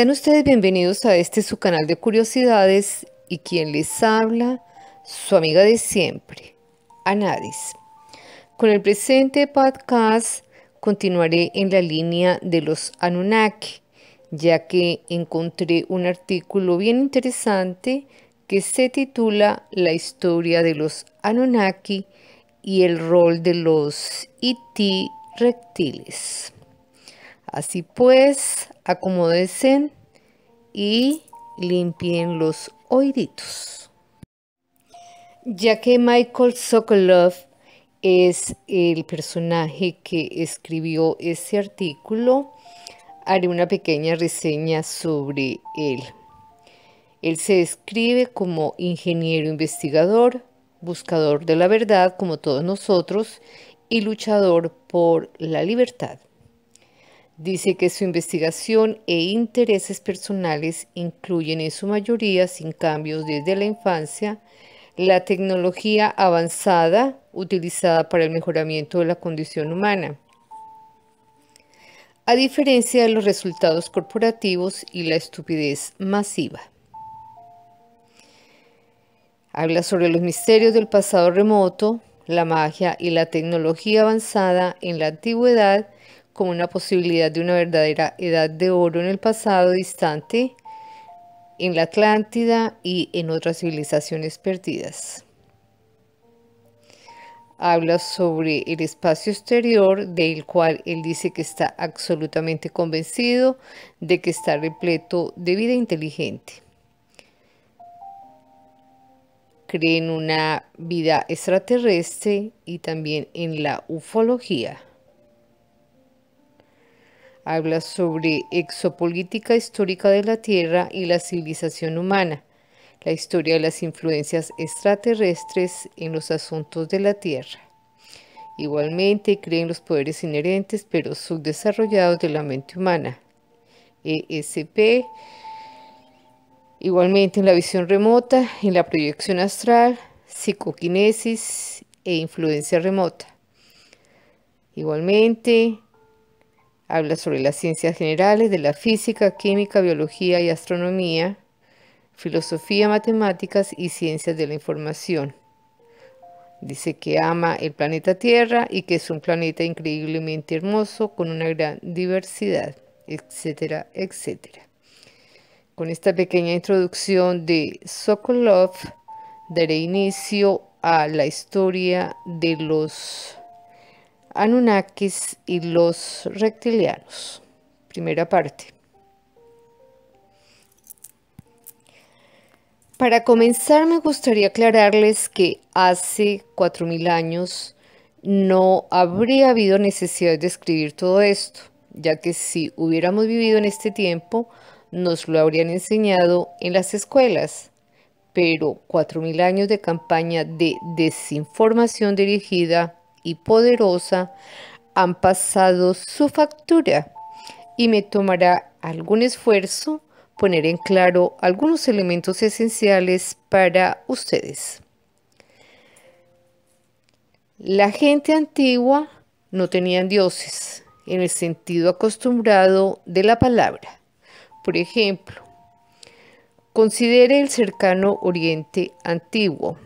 Sean ustedes bienvenidos a este su canal de curiosidades y quien les habla, su amiga de siempre, Anadis. Con el presente podcast continuaré en la línea de los Anunnaki, ya que encontré un artículo bien interesante que se titula La historia de los Anunnaki y el rol de los IT reptiles. Así pues, acomoden y limpien los oíditos. Ya que Michael Sokolov es el personaje que escribió ese artículo, haré una pequeña reseña sobre él. Él se describe como ingeniero investigador, buscador de la verdad como todos nosotros y luchador por la libertad. Dice que su investigación e intereses personales incluyen en su mayoría, sin cambios desde la infancia, la tecnología avanzada utilizada para el mejoramiento de la condición humana. A diferencia de los resultados corporativos y la estupidez masiva. Habla sobre los misterios del pasado remoto, la magia y la tecnología avanzada en la antigüedad como una posibilidad de una verdadera edad de oro en el pasado distante, en la Atlántida y en otras civilizaciones perdidas. Habla sobre el espacio exterior del cual él dice que está absolutamente convencido de que está repleto de vida inteligente. Cree en una vida extraterrestre y también en la ufología. Habla sobre exopolítica histórica de la Tierra y la civilización humana, la historia de las influencias extraterrestres en los asuntos de la Tierra. Igualmente cree en los poderes inherentes pero subdesarrollados de la mente humana. ESP. Igualmente en la visión remota, en la proyección astral, psicoquinesis e influencia remota. Igualmente Habla sobre las ciencias generales de la física, química, biología y astronomía, filosofía, matemáticas y ciencias de la información. Dice que ama el planeta Tierra y que es un planeta increíblemente hermoso con una gran diversidad, etcétera, etcétera. Con esta pequeña introducción de Sokolov daré inicio a la historia de los Anunnakis y los reptilianos. Primera parte. Para comenzar me gustaría aclararles que hace 4.000 años no habría habido necesidad de escribir todo esto, ya que si hubiéramos vivido en este tiempo, nos lo habrían enseñado en las escuelas. Pero 4.000 años de campaña de desinformación dirigida y poderosa han pasado su factura y me tomará algún esfuerzo poner en claro algunos elementos esenciales para ustedes. La gente antigua no tenían dioses en el sentido acostumbrado de la palabra. Por ejemplo, considere el cercano Oriente antiguo,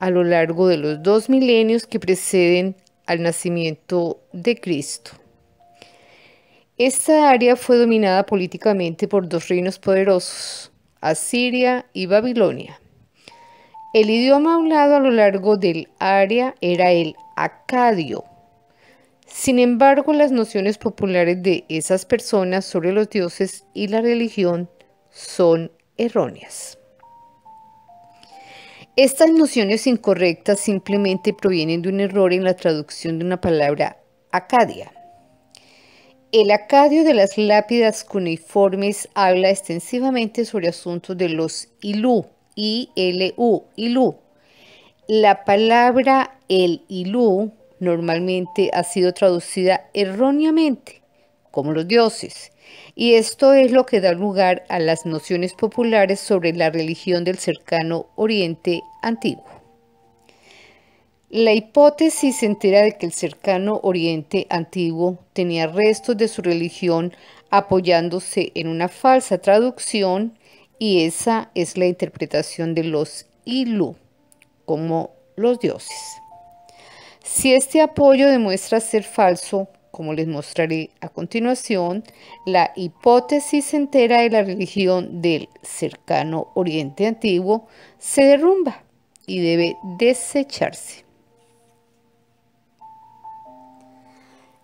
a lo largo de los dos milenios que preceden al nacimiento de Cristo. Esta área fue dominada políticamente por dos reinos poderosos, Asiria y Babilonia. El idioma hablado a lo largo del área era el acadio. Sin embargo, las nociones populares de esas personas sobre los dioses y la religión son erróneas. Estas nociones incorrectas simplemente provienen de un error en la traducción de una palabra acadia. El acadio de las lápidas cuneiformes habla extensivamente sobre asuntos de los ilú, I-L-U, ilú. La palabra el ilú normalmente ha sido traducida erróneamente como los dioses y esto es lo que da lugar a las nociones populares sobre la religión del cercano Oriente antiguo. La hipótesis entera de que el cercano Oriente antiguo tenía restos de su religión apoyándose en una falsa traducción y esa es la interpretación de los Ilu como los dioses. Si este apoyo demuestra ser falso, como les mostraré a continuación, la hipótesis entera de la religión del cercano Oriente Antiguo se derrumba y debe desecharse.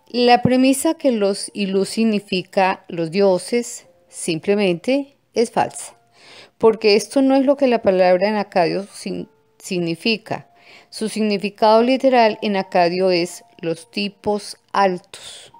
La premisa que los ilus significa los dioses simplemente es falsa, porque esto no es lo que la palabra en acadio significa. Su significado literal en acadio es los tipos altos.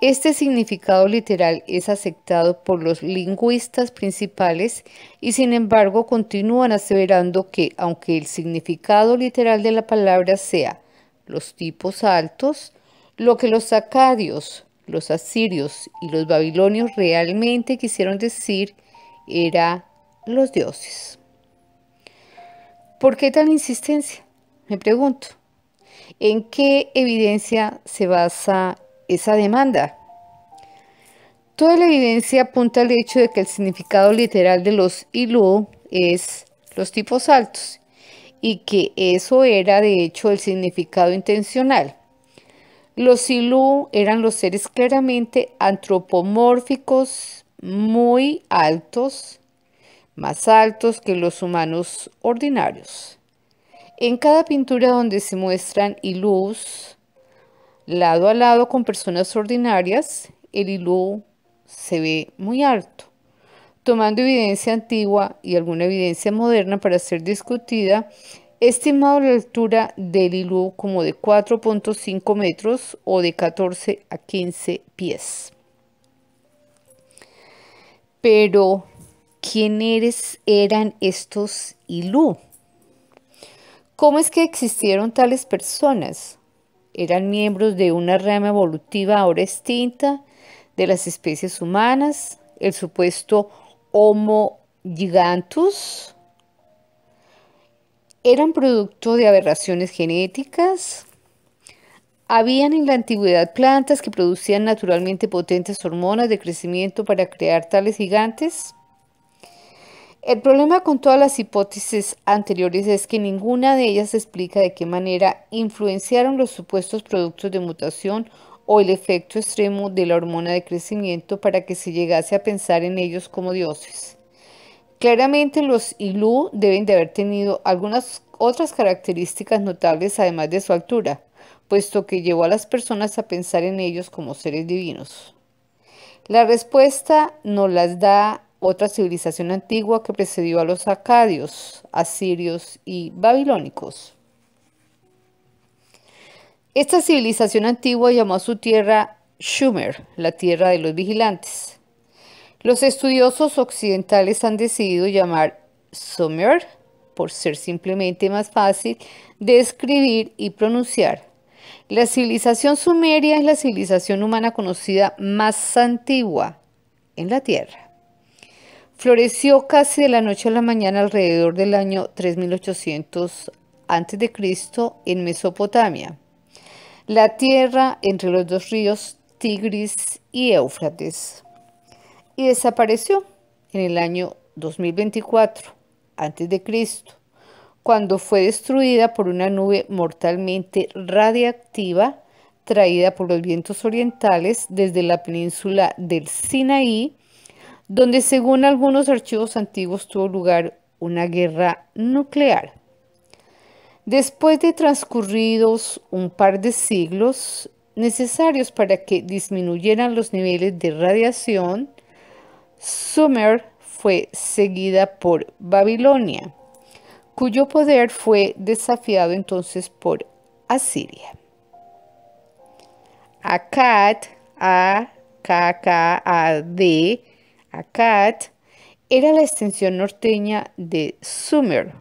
Este significado literal es aceptado por los lingüistas principales y sin embargo continúan aseverando que aunque el significado literal de la palabra sea los tipos altos, lo que los acadios, los asirios y los babilonios realmente quisieron decir era los dioses. ¿Por qué tal insistencia? Me pregunto. ¿En qué evidencia se basa esa demanda? Toda la evidencia apunta al hecho de que el significado literal de los ilú es los tipos altos y que eso era de hecho el significado intencional. Los ilú eran los seres claramente antropomórficos, muy altos, más altos que los humanos ordinarios. En cada pintura donde se muestran ilus lado a lado con personas ordinarias, el ilú se ve muy alto, tomando evidencia antigua y alguna evidencia moderna para ser discutida, estimado la altura del ilú como de 4.5 metros o de 14 a 15 pies. Pero, ¿quién eres, eran estos ilú? ¿Cómo es que existieron tales personas? Eran miembros de una rama evolutiva ahora extinta de las especies humanas, el supuesto Homo gigantus. Eran producto de aberraciones genéticas. Habían en la antigüedad plantas que producían naturalmente potentes hormonas de crecimiento para crear tales gigantes. El problema con todas las hipótesis anteriores es que ninguna de ellas explica de qué manera influenciaron los supuestos productos de mutación o el efecto extremo de la hormona de crecimiento para que se llegase a pensar en ellos como dioses. Claramente los Ilu deben de haber tenido algunas otras características notables además de su altura, puesto que llevó a las personas a pensar en ellos como seres divinos. La respuesta no las da otra civilización antigua que precedió a los acadios, asirios y babilónicos. Esta civilización antigua llamó a su tierra Shumer, la tierra de los vigilantes. Los estudiosos occidentales han decidido llamar Sumer, por ser simplemente más fácil de escribir y pronunciar. La civilización sumeria es la civilización humana conocida más antigua en la Tierra. Floreció casi de la noche a la mañana alrededor del año 3800 a.C. en Mesopotamia. La tierra entre los dos ríos Tigris y Éufrates. Y desapareció en el año 2024 a.C., cuando fue destruida por una nube mortalmente radiactiva traída por los vientos orientales desde la península del Sinaí donde según algunos archivos antiguos tuvo lugar una guerra nuclear. Después de transcurridos un par de siglos necesarios para que disminuyeran los niveles de radiación, Sumer fue seguida por Babilonia, cuyo poder fue desafiado entonces por Asiria. Akkad, A-K-K-A-D, Akkad, era la extensión norteña de Sumer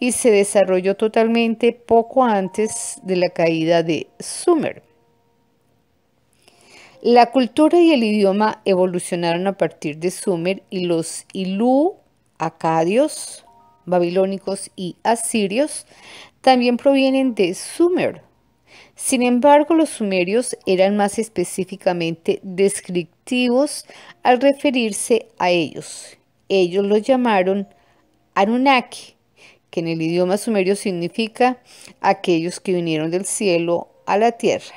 y se desarrolló totalmente poco antes de la caída de Sumer. La cultura y el idioma evolucionaron a partir de Sumer y los Ilú, acadios, babilónicos y asirios también provienen de Sumer sin embargo, los sumerios eran más específicamente descriptivos al referirse a ellos. Ellos los llamaron Anunnaki, que en el idioma sumerio significa aquellos que vinieron del cielo a la tierra.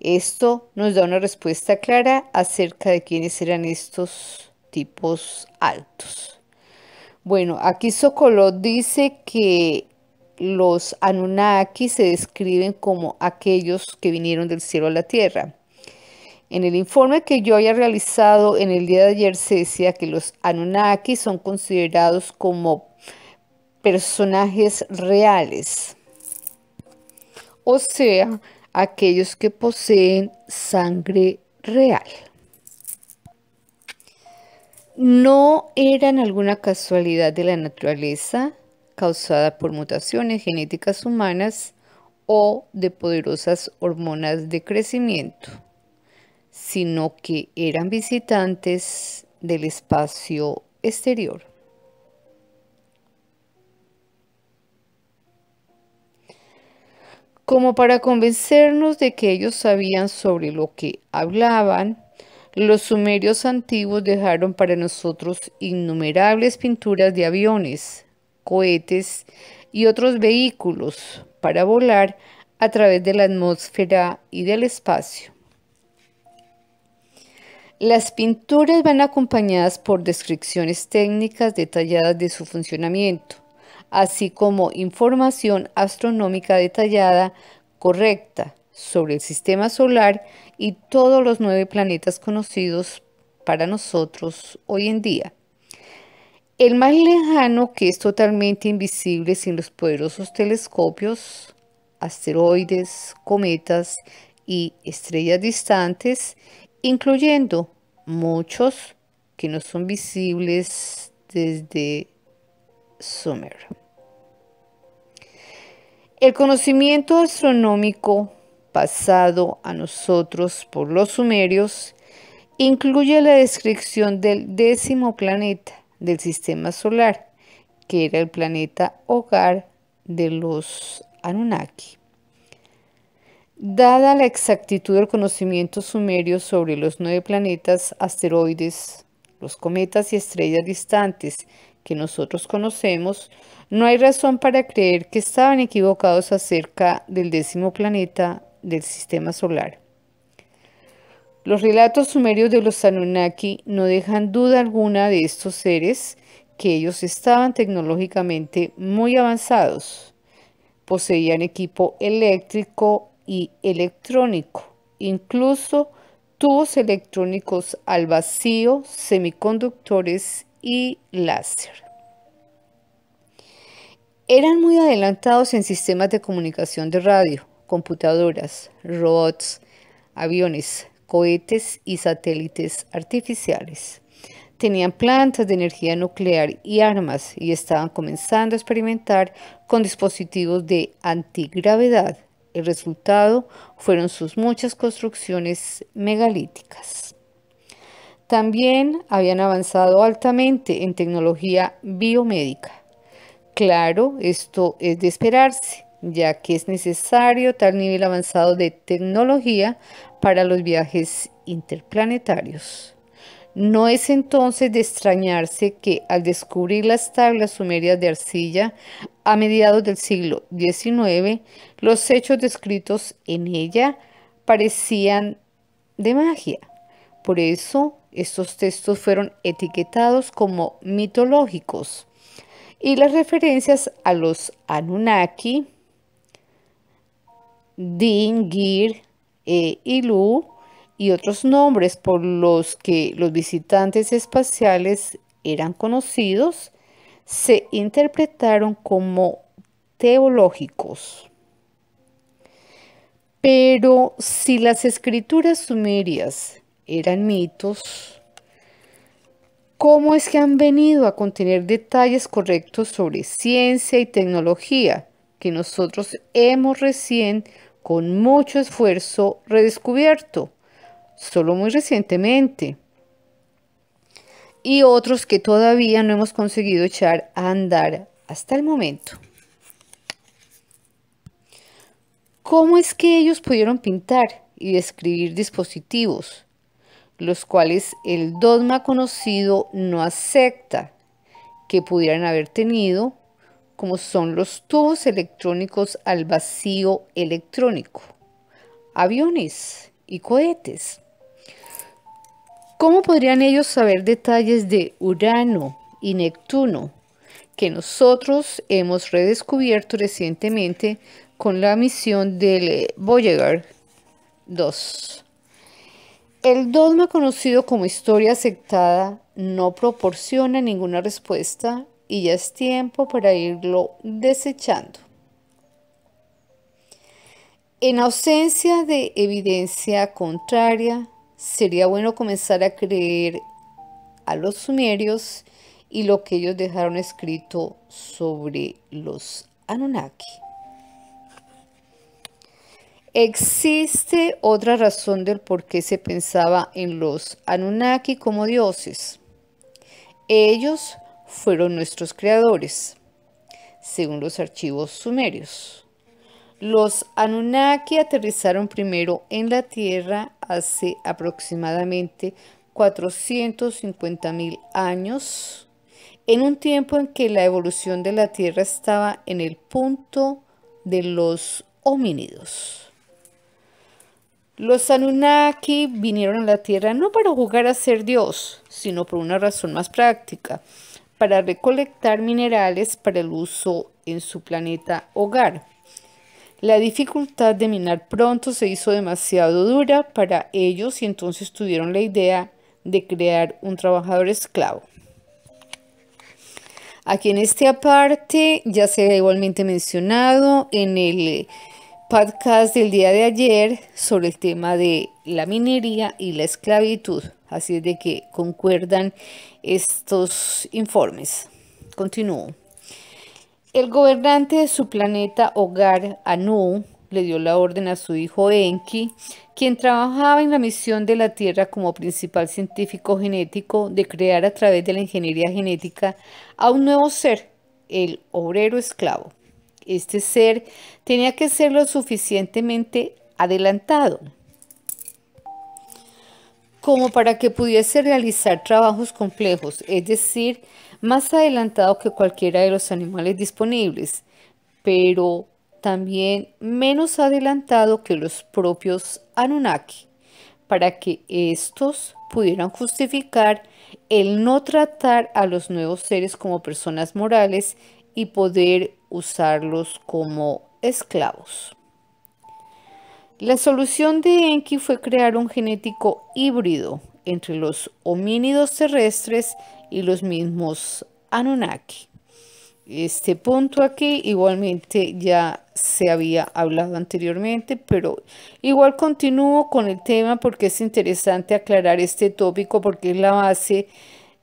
Esto nos da una respuesta clara acerca de quiénes eran estos tipos altos. Bueno, aquí Sokolov dice que los Anunnaki se describen como aquellos que vinieron del cielo a la tierra. En el informe que yo haya realizado en el día de ayer se decía que los Anunnaki son considerados como personajes reales, o sea, aquellos que poseen sangre real. No eran alguna casualidad de la naturaleza, causada por mutaciones genéticas humanas o de poderosas hormonas de crecimiento, sino que eran visitantes del espacio exterior. Como para convencernos de que ellos sabían sobre lo que hablaban, los sumerios antiguos dejaron para nosotros innumerables pinturas de aviones, cohetes y otros vehículos para volar a través de la atmósfera y del espacio. Las pinturas van acompañadas por descripciones técnicas detalladas de su funcionamiento, así como información astronómica detallada correcta sobre el sistema solar y todos los nueve planetas conocidos para nosotros hoy en día. El más lejano, que es totalmente invisible sin los poderosos telescopios, asteroides, cometas y estrellas distantes, incluyendo muchos que no son visibles desde Sumer. El conocimiento astronómico pasado a nosotros por los sumerios incluye la descripción del décimo planeta, del sistema solar, que era el planeta hogar de los Anunnaki. Dada la exactitud del conocimiento sumerio sobre los nueve planetas, asteroides, los cometas y estrellas distantes que nosotros conocemos, no hay razón para creer que estaban equivocados acerca del décimo planeta del sistema solar. Los relatos sumerios de los Anunnaki no dejan duda alguna de estos seres que ellos estaban tecnológicamente muy avanzados. Poseían equipo eléctrico y electrónico, incluso tubos electrónicos al vacío, semiconductores y láser. Eran muy adelantados en sistemas de comunicación de radio, computadoras, robots, aviones, cohetes y satélites artificiales. Tenían plantas de energía nuclear y armas y estaban comenzando a experimentar con dispositivos de antigravedad. El resultado fueron sus muchas construcciones megalíticas. También habían avanzado altamente en tecnología biomédica. Claro, esto es de esperarse ya que es necesario tal nivel avanzado de tecnología para los viajes interplanetarios. No es entonces de extrañarse que al descubrir las tablas sumerias de arcilla a mediados del siglo XIX, los hechos descritos en ella parecían de magia. Por eso estos textos fueron etiquetados como mitológicos y las referencias a los Anunnaki, Din, Gir, e eh, Ilu y otros nombres por los que los visitantes espaciales eran conocidos, se interpretaron como teológicos. Pero si las escrituras sumerias eran mitos, ¿cómo es que han venido a contener detalles correctos sobre ciencia y tecnología que nosotros hemos recién con mucho esfuerzo redescubierto, solo muy recientemente. Y otros que todavía no hemos conseguido echar a andar hasta el momento. ¿Cómo es que ellos pudieron pintar y describir dispositivos, los cuales el dogma conocido no acepta que pudieran haber tenido como son los tubos electrónicos al vacío electrónico, aviones y cohetes. ¿Cómo podrían ellos saber detalles de Urano y Neptuno que nosotros hemos redescubierto recientemente con la misión del eh, Voyager 2? El dogma conocido como historia aceptada no proporciona ninguna respuesta y ya es tiempo para irlo desechando. En ausencia de evidencia contraria, sería bueno comenzar a creer a los sumerios y lo que ellos dejaron escrito sobre los Anunnaki. Existe otra razón del por qué se pensaba en los Anunnaki como dioses. Ellos fueron nuestros creadores, según los archivos sumerios. Los Anunnaki aterrizaron primero en la Tierra hace aproximadamente 450.000 años, en un tiempo en que la evolución de la Tierra estaba en el punto de los homínidos. Los Anunnaki vinieron a la Tierra no para jugar a ser Dios, sino por una razón más práctica, para recolectar minerales para el uso en su planeta hogar. La dificultad de minar pronto se hizo demasiado dura para ellos y entonces tuvieron la idea de crear un trabajador esclavo. Aquí en este aparte ya se ha igualmente mencionado en el podcast del día de ayer sobre el tema de la minería y la esclavitud. Así es de que concuerdan estos informes. Continúo. El gobernante de su planeta hogar, Anu, le dio la orden a su hijo Enki, quien trabajaba en la misión de la Tierra como principal científico genético, de crear a través de la ingeniería genética a un nuevo ser, el obrero esclavo. Este ser tenía que ser lo suficientemente adelantado como para que pudiese realizar trabajos complejos, es decir, más adelantado que cualquiera de los animales disponibles, pero también menos adelantado que los propios Anunnaki, para que estos pudieran justificar el no tratar a los nuevos seres como personas morales y poder usarlos como esclavos. La solución de Enki fue crear un genético híbrido entre los homínidos terrestres y los mismos Anunnaki. Este punto aquí igualmente ya se había hablado anteriormente, pero igual continúo con el tema porque es interesante aclarar este tópico porque es la base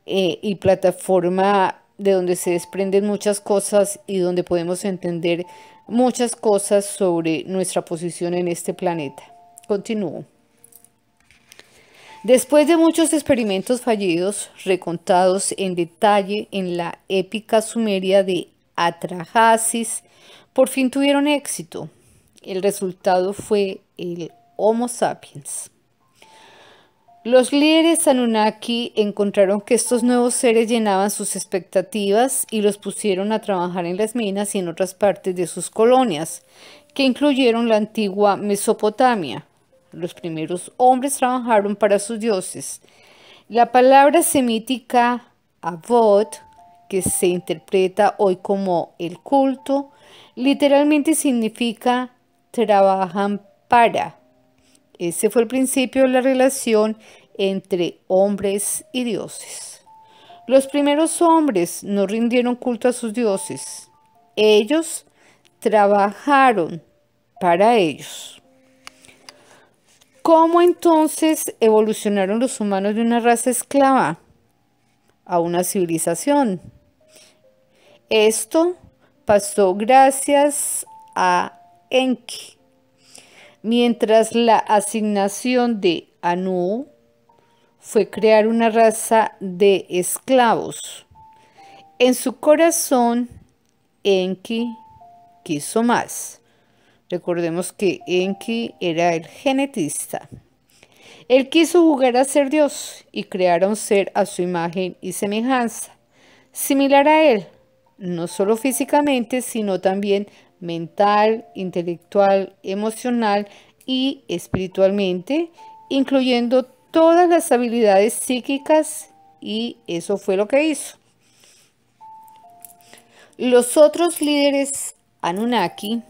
eh, y plataforma de donde se desprenden muchas cosas y donde podemos entender muchas cosas sobre nuestra posición en este planeta. Continúo. Después de muchos experimentos fallidos, recontados en detalle en la épica sumeria de Atrahasis, por fin tuvieron éxito. El resultado fue el Homo sapiens. Los líderes Anunnaki encontraron que estos nuevos seres llenaban sus expectativas y los pusieron a trabajar en las minas y en otras partes de sus colonias, que incluyeron la antigua Mesopotamia. Los primeros hombres trabajaron para sus dioses. La palabra semítica Avot, que se interpreta hoy como el culto, literalmente significa trabajan para ese fue el principio de la relación entre hombres y dioses. Los primeros hombres no rindieron culto a sus dioses. Ellos trabajaron para ellos. ¿Cómo entonces evolucionaron los humanos de una raza esclava a una civilización? Esto pasó gracias a Enki mientras la asignación de Anu fue crear una raza de esclavos. En su corazón, Enki quiso más. Recordemos que Enki era el genetista. Él quiso jugar a ser Dios y crear un ser a su imagen y semejanza, similar a él, no solo físicamente, sino también mental, intelectual, emocional y espiritualmente, incluyendo todas las habilidades psíquicas y eso fue lo que hizo. Los otros líderes Anunnaki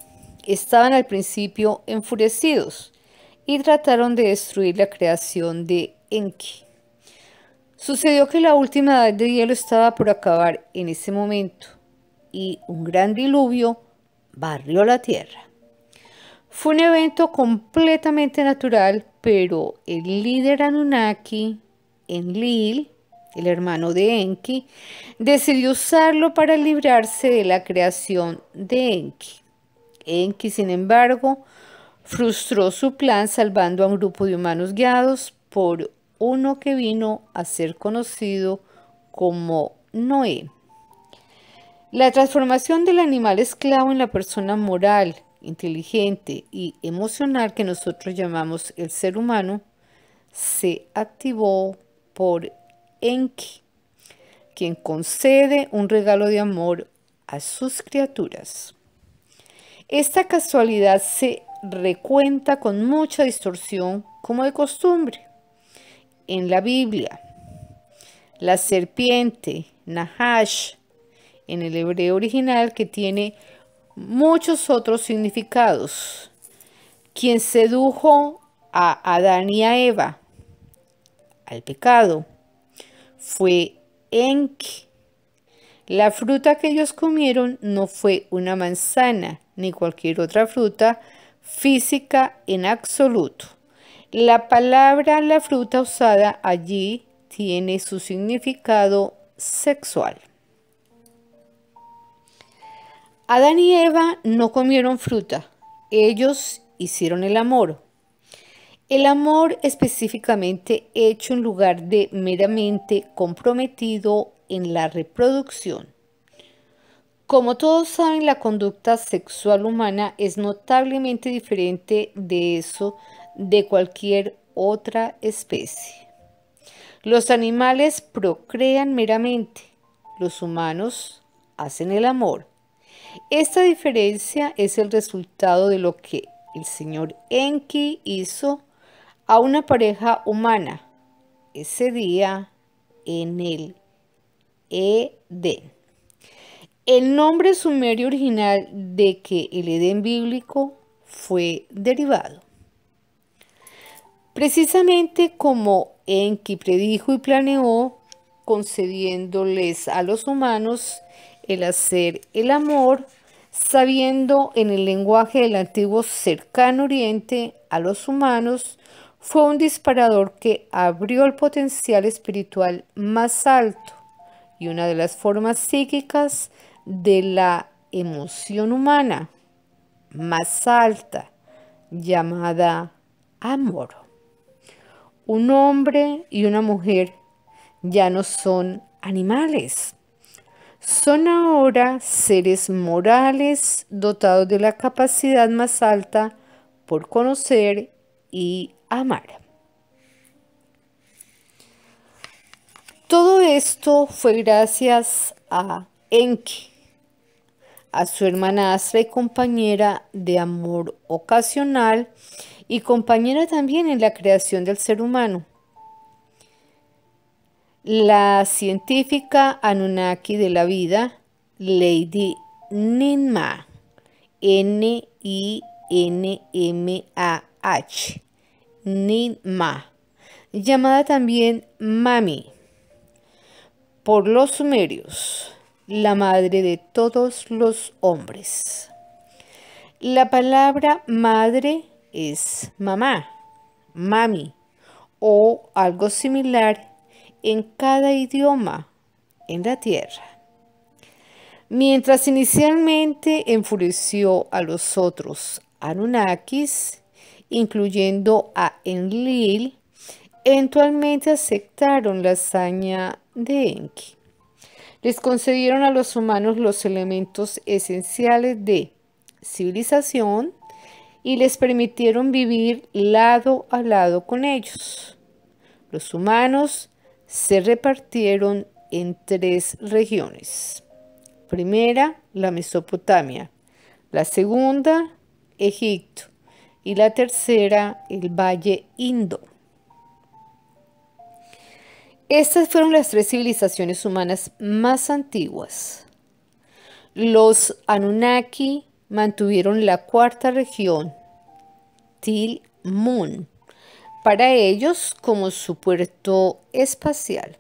estaban al principio enfurecidos y trataron de destruir la creación de Enki. Sucedió que la última edad de hielo estaba por acabar en ese momento y un gran diluvio barrió la tierra. Fue un evento completamente natural, pero el líder Anunnaki, Enlil, el hermano de Enki, decidió usarlo para librarse de la creación de Enki. Enki, sin embargo, frustró su plan salvando a un grupo de humanos guiados por uno que vino a ser conocido como Noé. La transformación del animal esclavo en la persona moral, inteligente y emocional que nosotros llamamos el ser humano se activó por Enki, quien concede un regalo de amor a sus criaturas. Esta casualidad se recuenta con mucha distorsión, como de costumbre. En la Biblia, la serpiente, Nahash, en el hebreo original que tiene muchos otros significados. Quien sedujo a Adán y a Eva al pecado fue Enki. La fruta que ellos comieron no fue una manzana ni cualquier otra fruta física en absoluto. La palabra la fruta usada allí tiene su significado sexual. Adán y Eva no comieron fruta, ellos hicieron el amor. El amor específicamente hecho en lugar de meramente comprometido en la reproducción. Como todos saben, la conducta sexual humana es notablemente diferente de eso de cualquier otra especie. Los animales procrean meramente, los humanos hacen el amor. Esta diferencia es el resultado de lo que el señor Enki hizo a una pareja humana ese día en el Edén. El nombre sumerio original de que el Edén bíblico fue derivado. Precisamente como Enki predijo y planeó, concediéndoles a los humanos el hacer el amor, sabiendo en el lenguaje del antiguo cercano oriente a los humanos, fue un disparador que abrió el potencial espiritual más alto y una de las formas psíquicas de la emoción humana más alta, llamada amor. Un hombre y una mujer ya no son animales, son ahora seres morales dotados de la capacidad más alta por conocer y amar. Todo esto fue gracias a Enki, a su hermanastra y compañera de amor ocasional y compañera también en la creación del ser humano. La científica Anunnaki de la vida, Lady Ninma, N-I-N-M-A-H, Ninma, llamada también Mami, por los sumerios, la madre de todos los hombres. La palabra madre es mamá, mami, o algo similar en cada idioma en la tierra. Mientras inicialmente enfureció a los otros Anunnakis, incluyendo a Enlil, eventualmente aceptaron la hazaña de Enki. Les concedieron a los humanos los elementos esenciales de civilización y les permitieron vivir lado a lado con ellos. Los humanos se repartieron en tres regiones. Primera, la Mesopotamia, la segunda, Egipto y la tercera, el Valle Indo. Estas fueron las tres civilizaciones humanas más antiguas. Los Anunnaki mantuvieron la cuarta región, Til para ellos como su puerto espacial.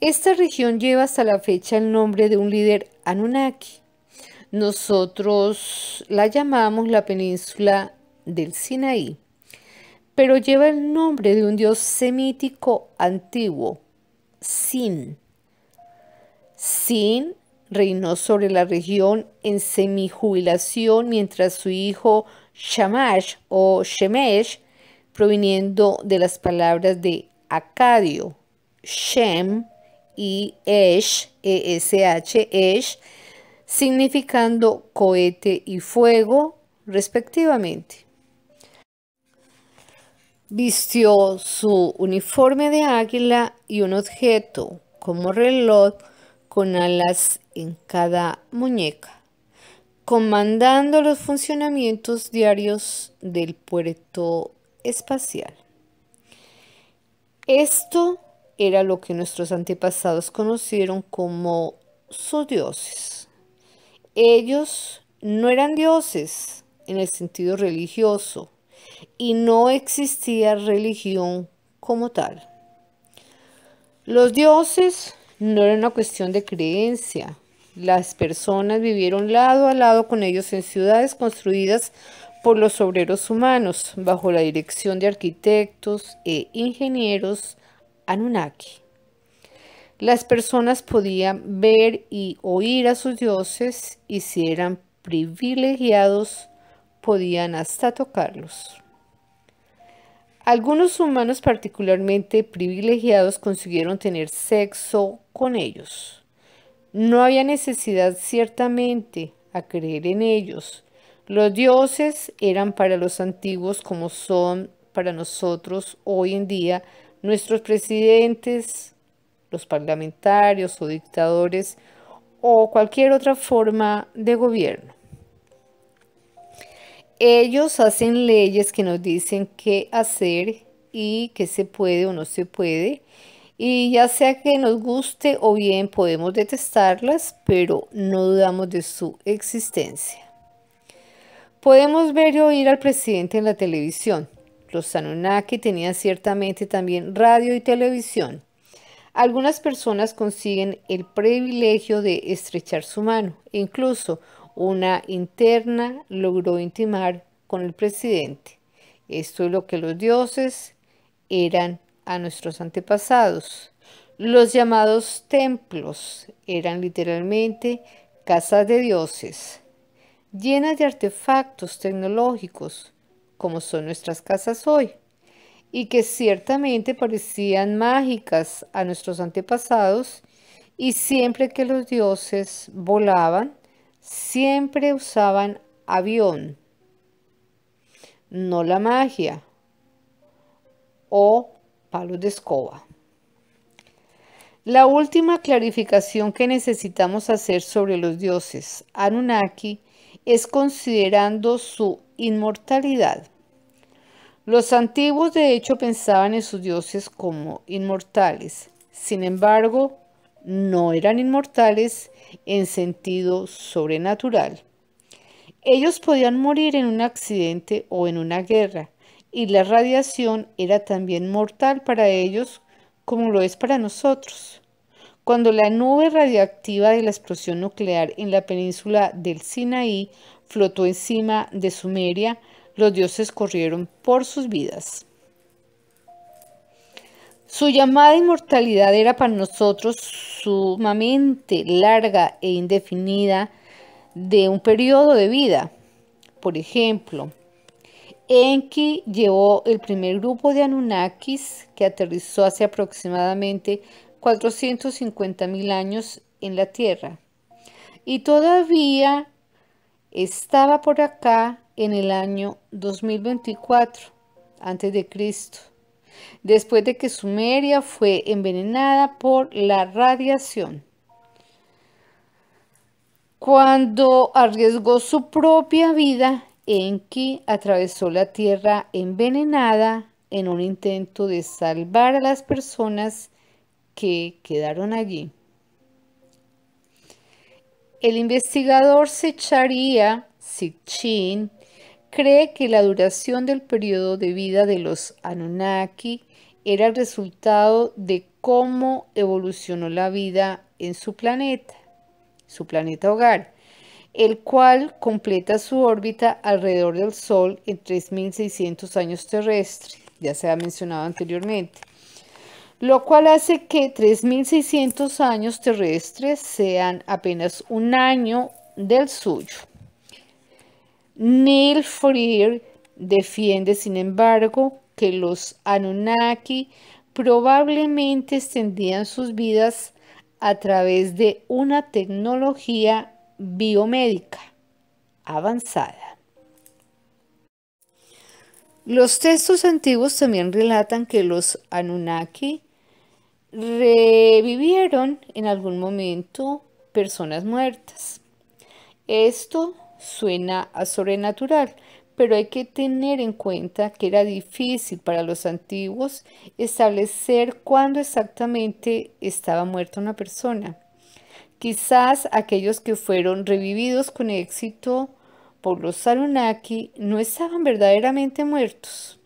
Esta región lleva hasta la fecha el nombre de un líder Anunnaki. Nosotros la llamamos la península del Sinaí, pero lleva el nombre de un dios semítico antiguo, Sin. Sin reinó sobre la región en semijubilación mientras su hijo Shamash o Shemesh proviniendo de las palabras de Acadio, Shem y Esh, ESH, Esh, significando cohete y fuego, respectivamente. Vistió su uniforme de águila y un objeto como reloj con alas en cada muñeca, comandando los funcionamientos diarios del puerto espacial. Esto era lo que nuestros antepasados conocieron como sus dioses. Ellos no eran dioses en el sentido religioso y no existía religión como tal. Los dioses no eran una cuestión de creencia. Las personas vivieron lado a lado con ellos en ciudades construidas por los obreros humanos bajo la dirección de arquitectos e ingenieros Anunnaki. Las personas podían ver y oír a sus dioses y si eran privilegiados podían hasta tocarlos. Algunos humanos particularmente privilegiados consiguieron tener sexo con ellos. No había necesidad ciertamente a creer en ellos, los dioses eran para los antiguos como son para nosotros hoy en día nuestros presidentes, los parlamentarios o dictadores o cualquier otra forma de gobierno. Ellos hacen leyes que nos dicen qué hacer y qué se puede o no se puede. Y ya sea que nos guste o bien podemos detestarlas, pero no dudamos de su existencia. Podemos ver y oír al presidente en la televisión. Los Anunnaki tenían ciertamente también radio y televisión. Algunas personas consiguen el privilegio de estrechar su mano. Incluso una interna logró intimar con el presidente. Esto es lo que los dioses eran a nuestros antepasados. Los llamados templos eran literalmente casas de dioses llenas de artefactos tecnológicos, como son nuestras casas hoy, y que ciertamente parecían mágicas a nuestros antepasados, y siempre que los dioses volaban, siempre usaban avión, no la magia o palos de escoba. La última clarificación que necesitamos hacer sobre los dioses Anunnaki es considerando su inmortalidad. Los antiguos de hecho pensaban en sus dioses como inmortales, sin embargo, no eran inmortales en sentido sobrenatural. Ellos podían morir en un accidente o en una guerra, y la radiación era también mortal para ellos como lo es para nosotros cuando la nube radioactiva de la explosión nuclear en la península del Sinaí flotó encima de Sumeria, los dioses corrieron por sus vidas. Su llamada inmortalidad era para nosotros sumamente larga e indefinida de un periodo de vida. Por ejemplo, Enki llevó el primer grupo de Anunnakis que aterrizó hace aproximadamente mil años en la Tierra. Y todavía estaba por acá en el año 2024 antes de Cristo, después de que Sumeria fue envenenada por la radiación. Cuando arriesgó su propia vida, en que atravesó la tierra envenenada en un intento de salvar a las personas que quedaron allí. El investigador Secharia Sitchin cree que la duración del periodo de vida de los Anunnaki era el resultado de cómo evolucionó la vida en su planeta, su planeta hogar, el cual completa su órbita alrededor del Sol en 3.600 años terrestres, ya se ha mencionado anteriormente lo cual hace que 3.600 años terrestres sean apenas un año del suyo. Neil Freer defiende, sin embargo, que los Anunnaki probablemente extendían sus vidas a través de una tecnología biomédica avanzada. Los textos antiguos también relatan que los Anunnaki revivieron en algún momento personas muertas. Esto suena a sobrenatural, pero hay que tener en cuenta que era difícil para los antiguos establecer cuándo exactamente estaba muerta una persona. Quizás aquellos que fueron revividos con éxito por los Salunaki no estaban verdaderamente muertos.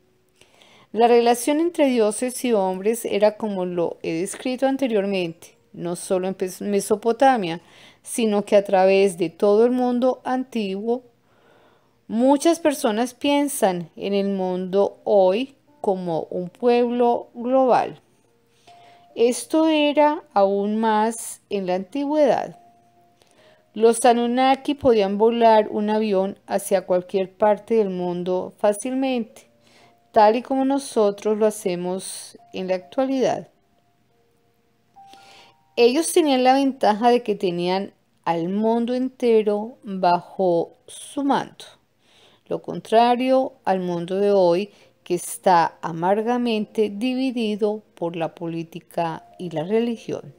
La relación entre dioses y hombres era como lo he descrito anteriormente, no solo en Mesopotamia, sino que a través de todo el mundo antiguo, muchas personas piensan en el mundo hoy como un pueblo global. Esto era aún más en la antigüedad. Los Anunnaki podían volar un avión hacia cualquier parte del mundo fácilmente tal y como nosotros lo hacemos en la actualidad. Ellos tenían la ventaja de que tenían al mundo entero bajo su manto, lo contrario al mundo de hoy que está amargamente dividido por la política y la religión.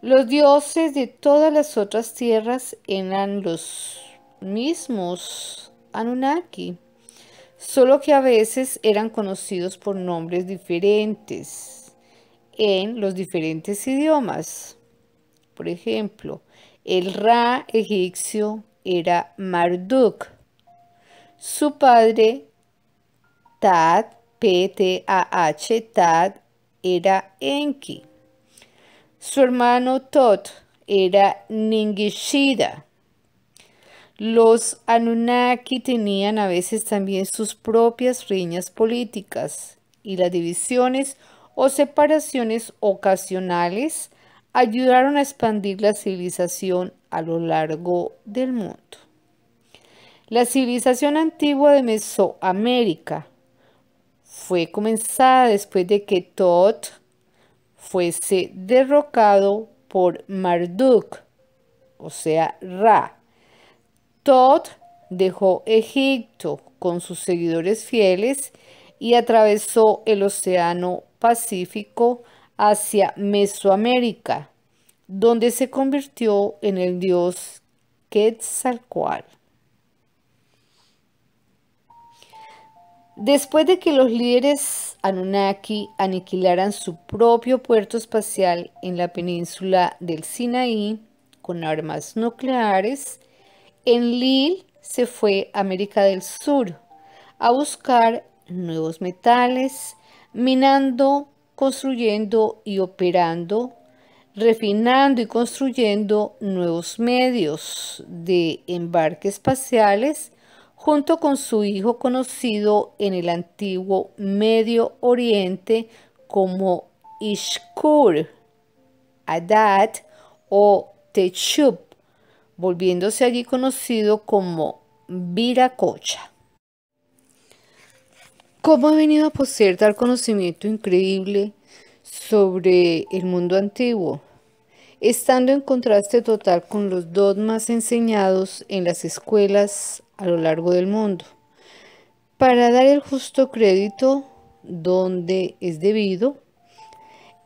Los dioses de todas las otras tierras eran los mismos Anunnaki, solo que a veces eran conocidos por nombres diferentes en los diferentes idiomas. Por ejemplo, el Ra egipcio era Marduk. Su padre, Tad, P-T-A-H, Tad, era Enki. Su hermano Tot era Ningishida. Los Anunnaki tenían a veces también sus propias riñas políticas y las divisiones o separaciones ocasionales ayudaron a expandir la civilización a lo largo del mundo. La civilización antigua de Mesoamérica fue comenzada después de que Thoth fuese derrocado por Marduk, o sea, Ra, Tod dejó Egipto con sus seguidores fieles y atravesó el Océano Pacífico hacia Mesoamérica, donde se convirtió en el dios Quetzalcoatl. Después de que los líderes Anunnaki aniquilaran su propio puerto espacial en la península del Sinaí con armas nucleares, en Lille se fue a América del Sur a buscar nuevos metales, minando, construyendo y operando, refinando y construyendo nuevos medios de embarque espaciales junto con su hijo conocido en el antiguo Medio Oriente como Ishkur, Adad o Techub volviéndose allí conocido como Viracocha. ¿Cómo ha venido a poseer tal conocimiento increíble sobre el mundo antiguo? estando en contraste total con los dogmas enseñados en las escuelas a lo largo del mundo, para dar el justo crédito donde es debido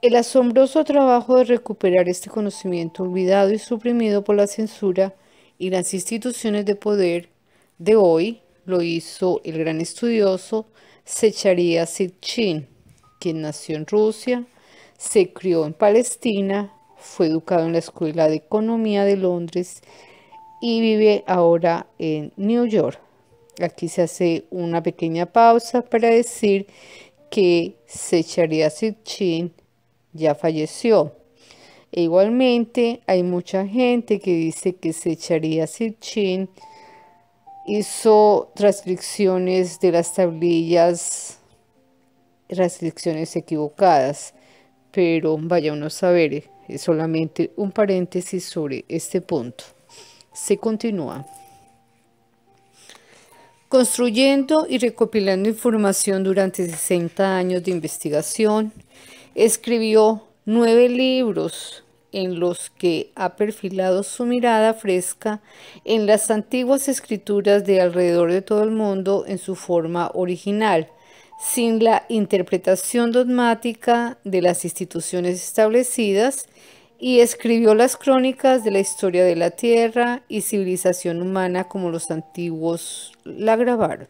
el asombroso trabajo de recuperar este conocimiento olvidado y suprimido por la censura y las instituciones de poder de hoy lo hizo el gran estudioso Secharia Sitchin, quien nació en Rusia, se crió en Palestina, fue educado en la Escuela de Economía de Londres y vive ahora en New York. Aquí se hace una pequeña pausa para decir que Secharia Sitchin ya falleció. E igualmente hay mucha gente que dice que se echaría Chin hizo transcripciones de las tablillas, restricciones equivocadas, pero vaya uno a saber, es eh, solamente un paréntesis sobre este punto. Se continúa. Construyendo y recopilando información durante 60 años de investigación, Escribió nueve libros en los que ha perfilado su mirada fresca en las antiguas escrituras de alrededor de todo el mundo en su forma original, sin la interpretación dogmática de las instituciones establecidas, y escribió las crónicas de la historia de la Tierra y civilización humana como los antiguos la grabaron.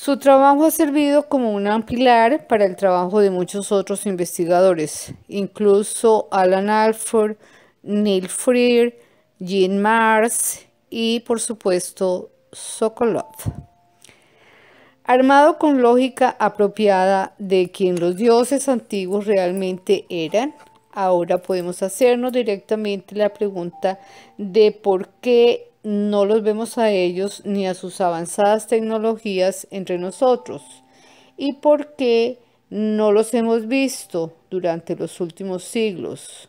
Su trabajo ha servido como un pilar para el trabajo de muchos otros investigadores, incluso Alan Alford, Neil Freer, Jean Mars y, por supuesto, Sokolov. Armado con lógica apropiada de quien los dioses antiguos realmente eran, ahora podemos hacernos directamente la pregunta de por qué no los vemos a ellos ni a sus avanzadas tecnologías entre nosotros y por qué no los hemos visto durante los últimos siglos.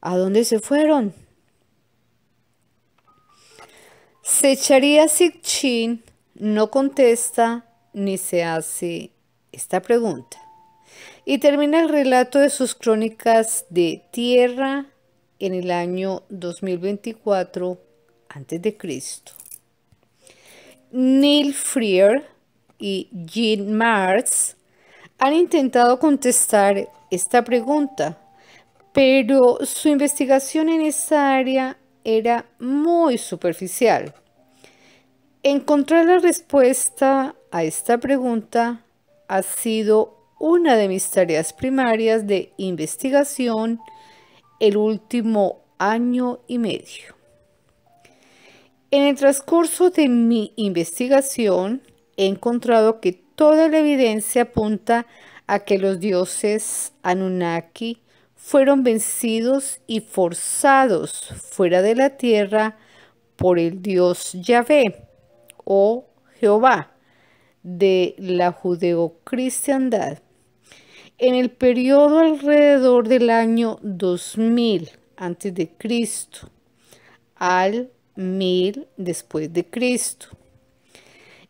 ¿A dónde se fueron? Secharía Sikchin no contesta ni se hace esta pregunta. Y termina el relato de sus crónicas de tierra en el año 2024 antes de Cristo. Neil Freer y Jean Marx han intentado contestar esta pregunta, pero su investigación en esta área era muy superficial. Encontrar la respuesta a esta pregunta ha sido una de mis tareas primarias de investigación el último año y medio. En el transcurso de mi investigación he encontrado que toda la evidencia apunta a que los dioses Anunnaki fueron vencidos y forzados fuera de la tierra por el dios Yahvé o Jehová de la judeocristiandad. En el periodo alrededor del año 2000 a.C. al 1000 después de Cristo.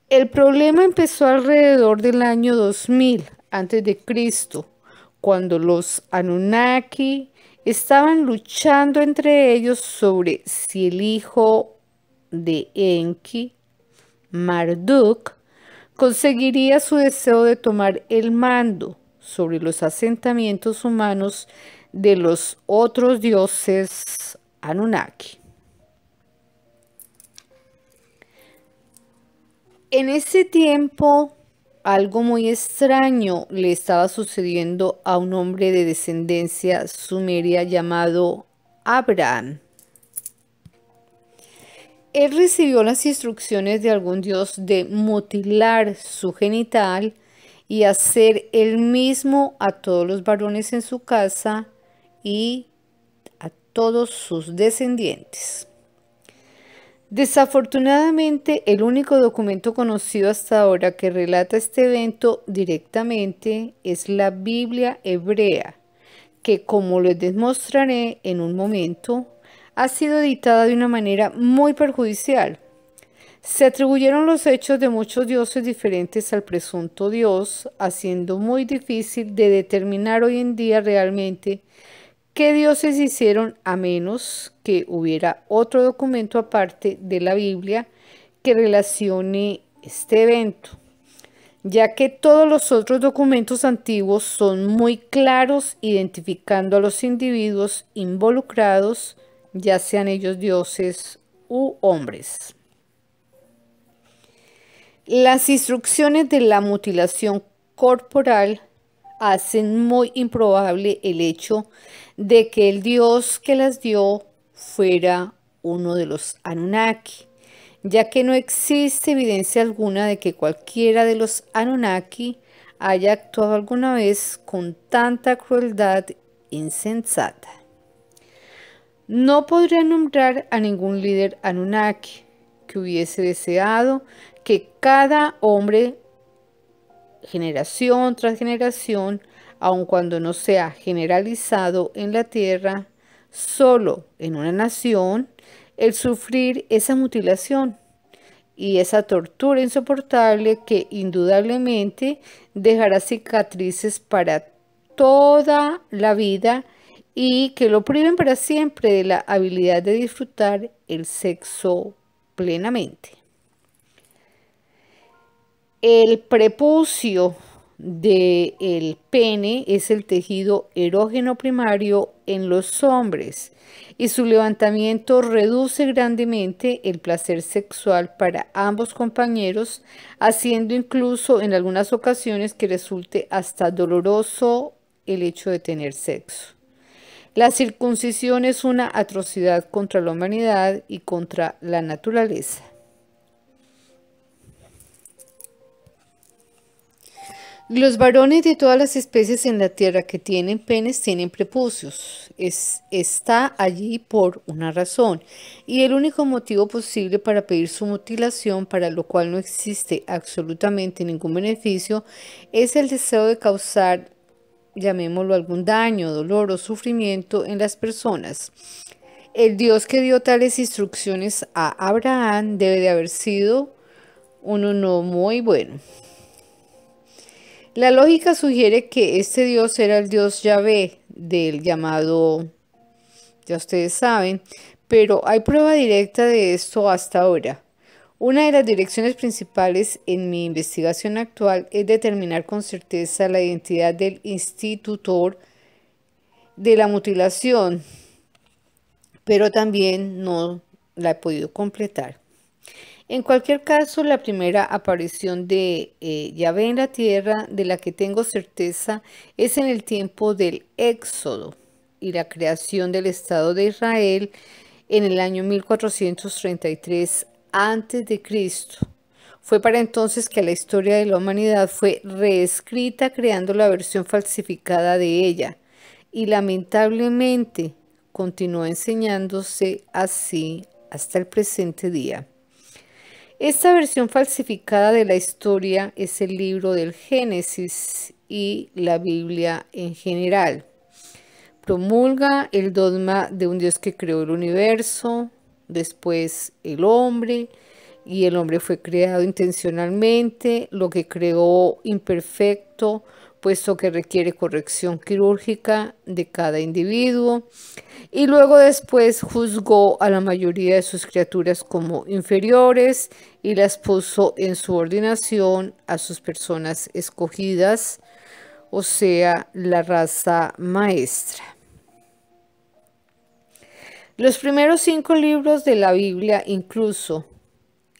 El problema empezó alrededor del año 2000 antes de Cristo, cuando los Anunnaki estaban luchando entre ellos sobre si el hijo de Enki, Marduk, conseguiría su deseo de tomar el mando sobre los asentamientos humanos de los otros dioses Anunnaki. En ese tiempo, algo muy extraño le estaba sucediendo a un hombre de descendencia sumeria llamado Abraham. Él recibió las instrucciones de algún dios de mutilar su genital y hacer el mismo a todos los varones en su casa y a todos sus descendientes. Desafortunadamente, el único documento conocido hasta ahora que relata este evento directamente es la Biblia hebrea, que como les demostraré en un momento, ha sido editada de una manera muy perjudicial. Se atribuyeron los hechos de muchos dioses diferentes al presunto dios, haciendo muy difícil de determinar hoy en día realmente ¿Qué dioses hicieron a menos que hubiera otro documento aparte de la Biblia que relacione este evento, ya que todos los otros documentos antiguos son muy claros identificando a los individuos involucrados, ya sean ellos dioses u hombres. Las instrucciones de la mutilación corporal hacen muy improbable el hecho de que el dios que las dio fuera uno de los Anunnaki, ya que no existe evidencia alguna de que cualquiera de los Anunnaki haya actuado alguna vez con tanta crueldad insensata. No podría nombrar a ningún líder Anunnaki que hubiese deseado que cada hombre, generación tras generación, aun cuando no sea generalizado en la tierra, solo en una nación, el sufrir esa mutilación y esa tortura insoportable que indudablemente dejará cicatrices para toda la vida y que lo priven para siempre de la habilidad de disfrutar el sexo plenamente. El prepucio del el pene es el tejido erógeno primario en los hombres y su levantamiento reduce grandemente el placer sexual para ambos compañeros, haciendo incluso en algunas ocasiones que resulte hasta doloroso el hecho de tener sexo. La circuncisión es una atrocidad contra la humanidad y contra la naturaleza. Los varones de todas las especies en la Tierra que tienen penes tienen prepucios. Es, está allí por una razón. Y el único motivo posible para pedir su mutilación, para lo cual no existe absolutamente ningún beneficio, es el deseo de causar, llamémoslo, algún daño, dolor o sufrimiento en las personas. El Dios que dio tales instrucciones a Abraham debe de haber sido uno no muy bueno. La lógica sugiere que este dios era el dios Yahvé del llamado, ya ustedes saben, pero hay prueba directa de esto hasta ahora. Una de las direcciones principales en mi investigación actual es determinar con certeza la identidad del institutor de la mutilación, pero también no la he podido completar. En cualquier caso, la primera aparición de Yahvé eh, en la tierra, de la que tengo certeza, es en el tiempo del Éxodo y la creación del Estado de Israel en el año 1433 a.C. Fue para entonces que la historia de la humanidad fue reescrita creando la versión falsificada de ella y lamentablemente continuó enseñándose así hasta el presente día. Esta versión falsificada de la historia es el libro del Génesis y la Biblia en general. Promulga el dogma de un Dios que creó el universo, después el hombre, y el hombre fue creado intencionalmente, lo que creó imperfecto, puesto que requiere corrección quirúrgica de cada individuo. Y luego después juzgó a la mayoría de sus criaturas como inferiores y las puso en subordinación a sus personas escogidas, o sea, la raza maestra. Los primeros cinco libros de la Biblia incluso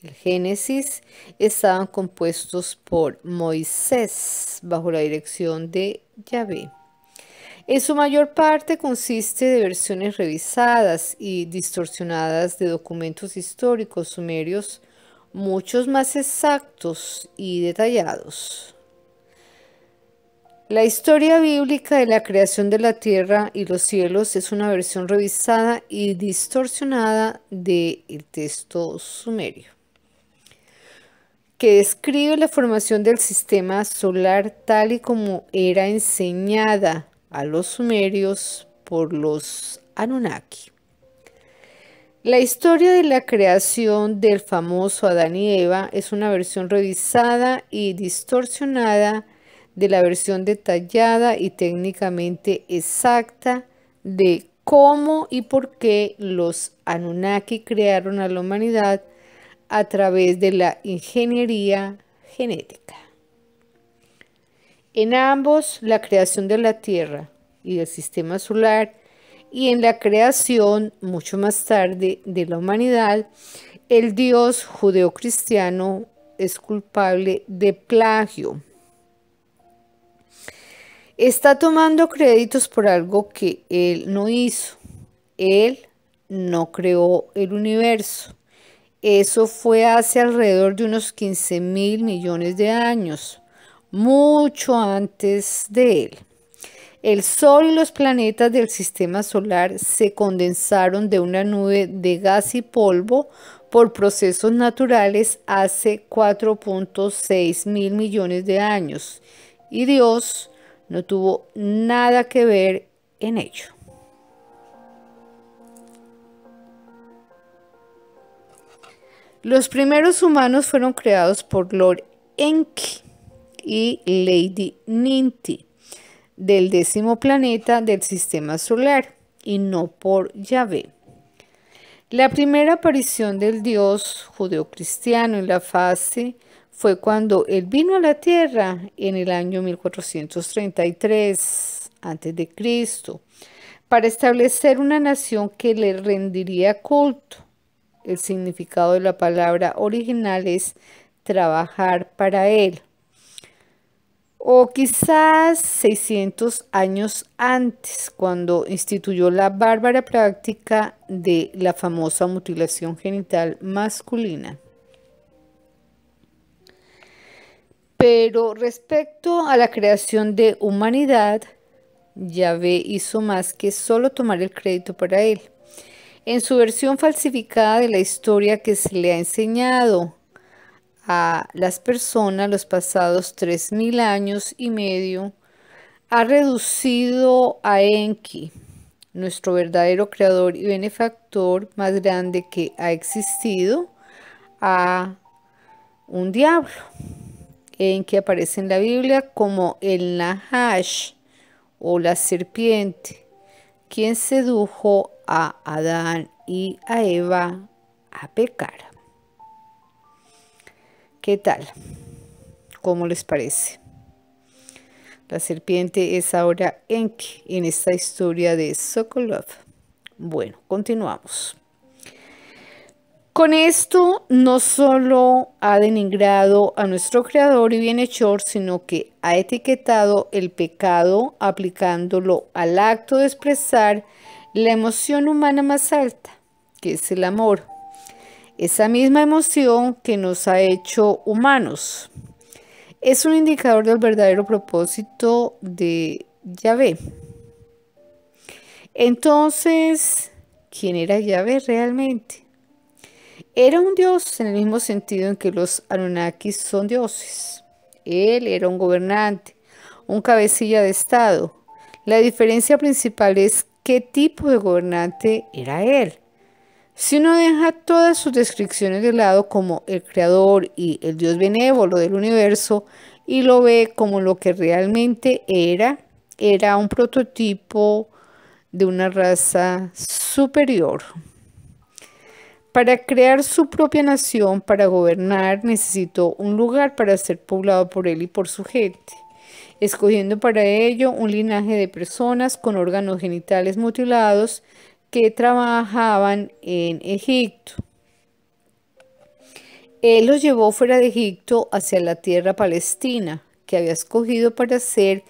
el Génesis estaban compuestos por Moisés bajo la dirección de Yahvé. En su mayor parte consiste de versiones revisadas y distorsionadas de documentos históricos sumerios, muchos más exactos y detallados. La historia bíblica de la creación de la tierra y los cielos es una versión revisada y distorsionada del texto sumerio que describe la formación del sistema solar tal y como era enseñada a los sumerios por los Anunnaki. La historia de la creación del famoso Adán y Eva es una versión revisada y distorsionada de la versión detallada y técnicamente exacta de cómo y por qué los Anunnaki crearon a la humanidad a través de la ingeniería genética. En ambos, la creación de la Tierra y del sistema solar, y en la creación, mucho más tarde, de la humanidad, el Dios judeocristiano es culpable de plagio. Está tomando créditos por algo que él no hizo. Él no creó el universo. Eso fue hace alrededor de unos 15 mil millones de años, mucho antes de él. El Sol y los planetas del sistema solar se condensaron de una nube de gas y polvo por procesos naturales hace 4.6 mil millones de años y Dios no tuvo nada que ver en ello. Los primeros humanos fueron creados por Lord Enki y Lady Ninti del décimo planeta del sistema solar y no por Yahvé. La primera aparición del dios judeocristiano en la fase fue cuando él vino a la tierra en el año 1433 a.C. para establecer una nación que le rendiría culto el significado de la palabra original es trabajar para él. O quizás 600 años antes, cuando instituyó la bárbara práctica de la famosa mutilación genital masculina. Pero respecto a la creación de humanidad, Yahvé hizo más que solo tomar el crédito para él en su versión falsificada de la historia que se le ha enseñado a las personas los pasados 3.000 años y medio, ha reducido a Enki, nuestro verdadero creador y benefactor más grande que ha existido, a un diablo, Enki aparece en la Biblia como el Nahash o la serpiente, quien sedujo a Adán y a Eva a pecar. ¿Qué tal? ¿Cómo les parece? La serpiente es ahora en esta historia de Sokolov. Bueno, continuamos. Con esto no solo ha denigrado a nuestro creador y bienhechor, sino que ha etiquetado el pecado aplicándolo al acto de expresar la emoción humana más alta, que es el amor. Esa misma emoción que nos ha hecho humanos. Es un indicador del verdadero propósito de Yahvé. Entonces, ¿quién era Yahvé realmente? Era un dios en el mismo sentido en que los Anunnakis son dioses. Él era un gobernante, un cabecilla de Estado. La diferencia principal es qué tipo de gobernante era él. Si uno deja todas sus descripciones de lado como el creador y el Dios benévolo del universo y lo ve como lo que realmente era, era un prototipo de una raza superior. Para crear su propia nación, para gobernar, necesitó un lugar para ser poblado por él y por su gente escogiendo para ello un linaje de personas con órganos genitales mutilados que trabajaban en Egipto. Él los llevó fuera de Egipto hacia la tierra palestina, que había escogido para ser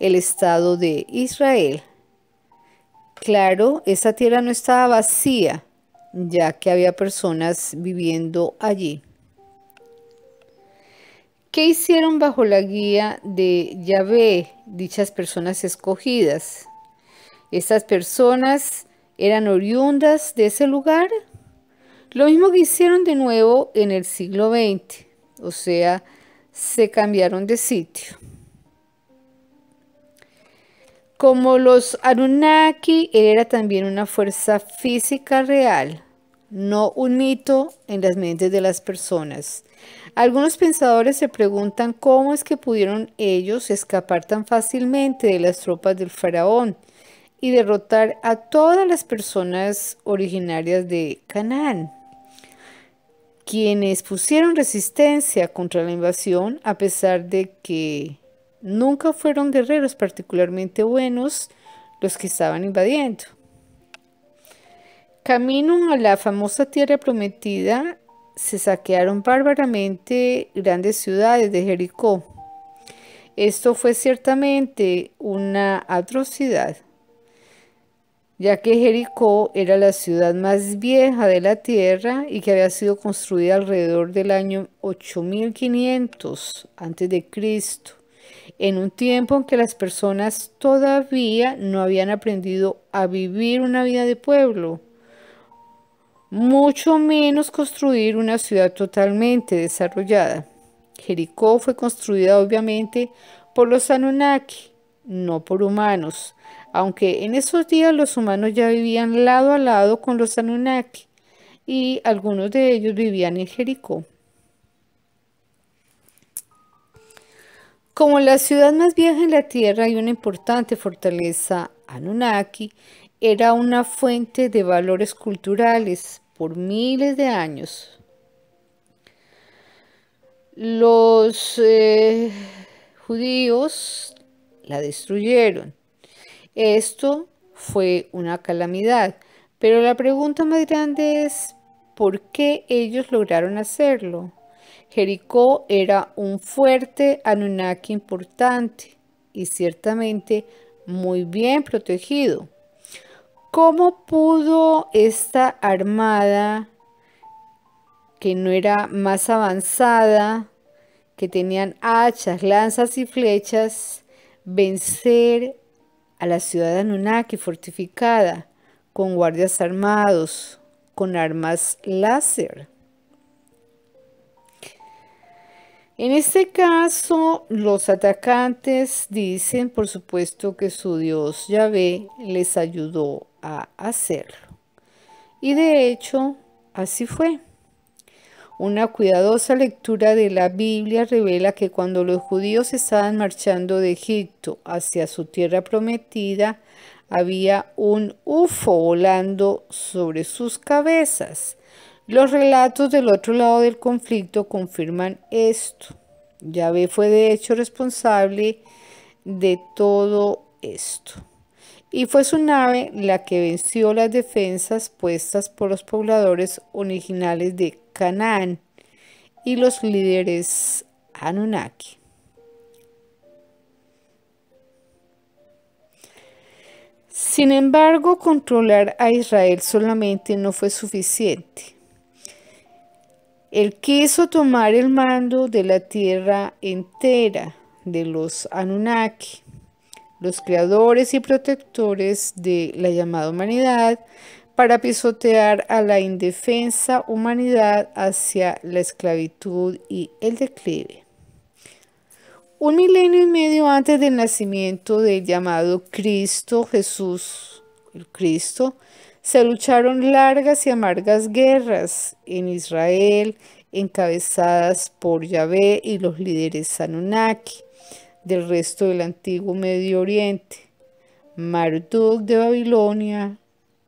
el Estado de Israel. Claro, esa tierra no estaba vacía, ya que había personas viviendo allí. ¿Qué hicieron bajo la guía de Yahvé dichas personas escogidas? ¿Estas personas eran oriundas de ese lugar? Lo mismo que hicieron de nuevo en el siglo XX, o sea, se cambiaron de sitio. Como los Arunaki, era también una fuerza física real, no un mito en las mentes de las personas algunos pensadores se preguntan cómo es que pudieron ellos escapar tan fácilmente de las tropas del faraón y derrotar a todas las personas originarias de Canaán, quienes pusieron resistencia contra la invasión a pesar de que nunca fueron guerreros particularmente buenos los que estaban invadiendo. Camino a la famosa tierra prometida se saquearon bárbaramente grandes ciudades de Jericó. Esto fue ciertamente una atrocidad, ya que Jericó era la ciudad más vieja de la tierra y que había sido construida alrededor del año 8500 Cristo, en un tiempo en que las personas todavía no habían aprendido a vivir una vida de pueblo mucho menos construir una ciudad totalmente desarrollada. Jericó fue construida obviamente por los Anunnaki, no por humanos, aunque en esos días los humanos ya vivían lado a lado con los Anunnaki y algunos de ellos vivían en Jericó. Como la ciudad más vieja en la Tierra y una importante fortaleza Anunnaki, era una fuente de valores culturales, por miles de años. Los eh, judíos la destruyeron. Esto fue una calamidad, pero la pregunta más grande es, ¿por qué ellos lograron hacerlo? Jericó era un fuerte Anunnaki importante y ciertamente muy bien protegido. ¿Cómo pudo esta armada, que no era más avanzada, que tenían hachas, lanzas y flechas, vencer a la ciudad de Anunnaki fortificada, con guardias armados, con armas láser? En este caso, los atacantes dicen, por supuesto, que su dios Yahvé les ayudó a hacerlo. Y de hecho, así fue. Una cuidadosa lectura de la Biblia revela que cuando los judíos estaban marchando de Egipto hacia su tierra prometida, había un UFO volando sobre sus cabezas. Los relatos del otro lado del conflicto confirman esto. Yahvé fue de hecho responsable de todo esto y fue su nave la que venció las defensas puestas por los pobladores originales de Canaán y los líderes Anunnaki. Sin embargo, controlar a Israel solamente no fue suficiente. Él quiso tomar el mando de la tierra entera de los Anunnaki los creadores y protectores de la llamada humanidad, para pisotear a la indefensa humanidad hacia la esclavitud y el declive. Un milenio y medio antes del nacimiento del llamado Cristo Jesús, el Cristo, se lucharon largas y amargas guerras en Israel, encabezadas por Yahvé y los líderes Anunnaki del resto del antiguo Medio Oriente. Marduk de Babilonia,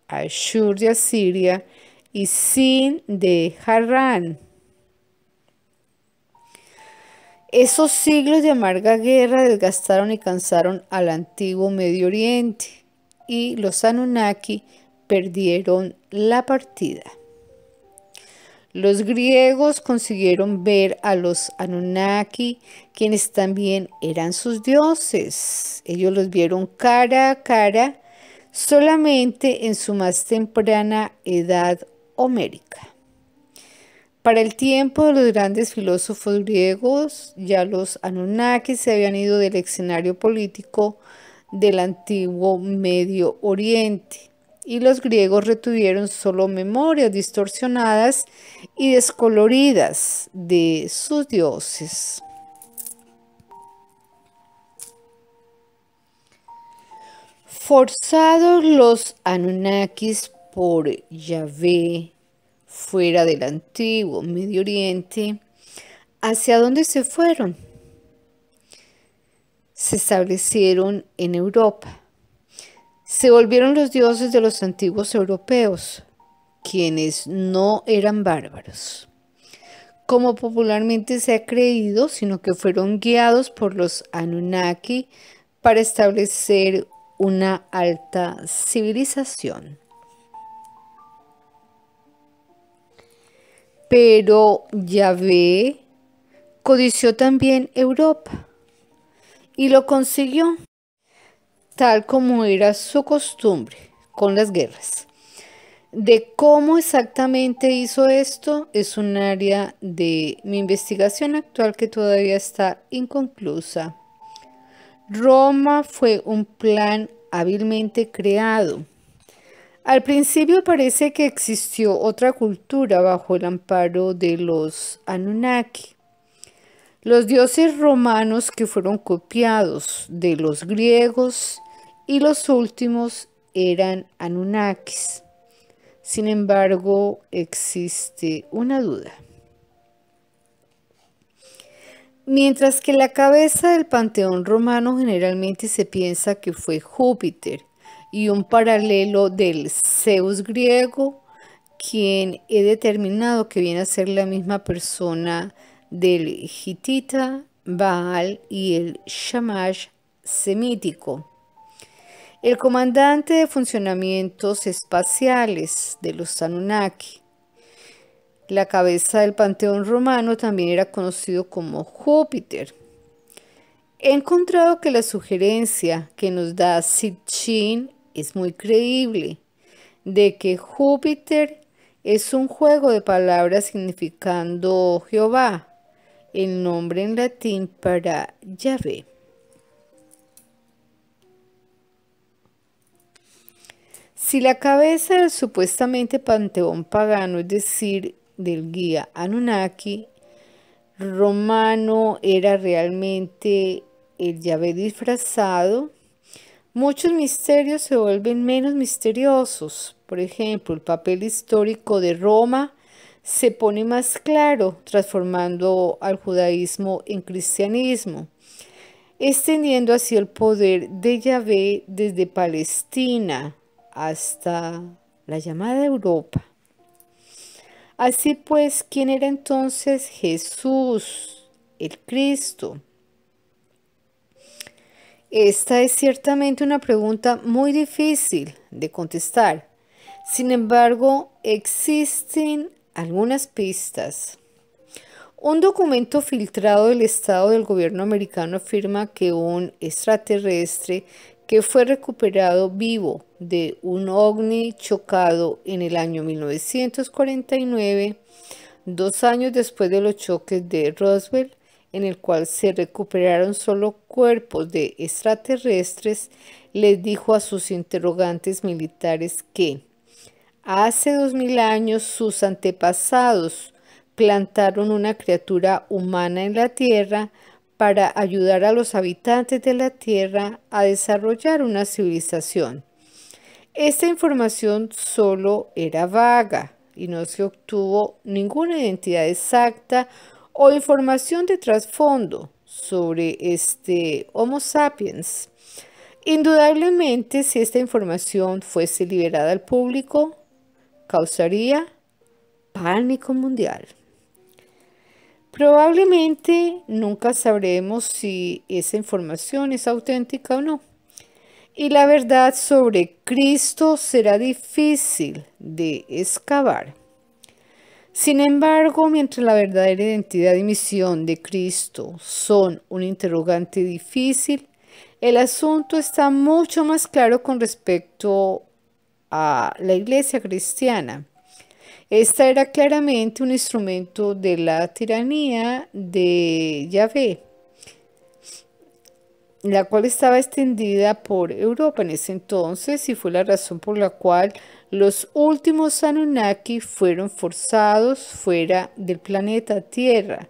Ashur de Asiria y Sin de Harran. Esos siglos de amarga guerra desgastaron y cansaron al antiguo Medio Oriente y los Anunnaki perdieron la partida. Los griegos consiguieron ver a los Anunnaki, quienes también eran sus dioses. Ellos los vieron cara a cara solamente en su más temprana edad homérica. Para el tiempo de los grandes filósofos griegos, ya los Anunnaki se habían ido del escenario político del antiguo Medio Oriente y los griegos retuvieron solo memorias distorsionadas y descoloridas de sus dioses. Forzados los Anunnakis por Yahvé fuera del antiguo Medio Oriente, ¿hacia dónde se fueron? Se establecieron en Europa se volvieron los dioses de los antiguos europeos, quienes no eran bárbaros, como popularmente se ha creído, sino que fueron guiados por los Anunnaki para establecer una alta civilización. Pero Yahvé codició también Europa y lo consiguió tal como era su costumbre con las guerras. De cómo exactamente hizo esto es un área de mi investigación actual que todavía está inconclusa. Roma fue un plan hábilmente creado. Al principio parece que existió otra cultura bajo el amparo de los Anunnaki, los dioses romanos que fueron copiados de los griegos y los últimos eran Anunnakis. Sin embargo, existe una duda. Mientras que la cabeza del panteón romano generalmente se piensa que fue Júpiter y un paralelo del Zeus griego, quien he determinado que viene a ser la misma persona del Hitita, Baal y el Shamash semítico el comandante de funcionamientos espaciales de los Anunnaki. La cabeza del panteón romano también era conocido como Júpiter. He encontrado que la sugerencia que nos da Sitchin es muy creíble, de que Júpiter es un juego de palabras significando Jehová, el nombre en latín para Yahvé. Si la cabeza del supuestamente panteón pagano, es decir, del guía Anunnaki, romano era realmente el llave disfrazado, muchos misterios se vuelven menos misteriosos. Por ejemplo, el papel histórico de Roma se pone más claro, transformando al judaísmo en cristianismo, extendiendo así el poder de Yahvé desde Palestina, hasta la llamada Europa. Así pues, ¿quién era entonces Jesús, el Cristo? Esta es ciertamente una pregunta muy difícil de contestar. Sin embargo, existen algunas pistas. Un documento filtrado del Estado del gobierno americano afirma que un extraterrestre que fue recuperado vivo de un ovni chocado en el año 1949, dos años después de los choques de Roswell, en el cual se recuperaron solo cuerpos de extraterrestres, les dijo a sus interrogantes militares que hace dos mil años sus antepasados plantaron una criatura humana en la Tierra para ayudar a los habitantes de la Tierra a desarrollar una civilización. Esta información solo era vaga y no se obtuvo ninguna identidad exacta o información de trasfondo sobre este Homo sapiens. Indudablemente, si esta información fuese liberada al público, causaría pánico mundial. Probablemente nunca sabremos si esa información es auténtica o no. Y la verdad sobre Cristo será difícil de excavar. Sin embargo, mientras la verdadera identidad y misión de Cristo son un interrogante difícil, el asunto está mucho más claro con respecto a la iglesia cristiana. Esta era claramente un instrumento de la tiranía de Yahvé, la cual estaba extendida por Europa en ese entonces y fue la razón por la cual los últimos Anunnaki fueron forzados fuera del planeta Tierra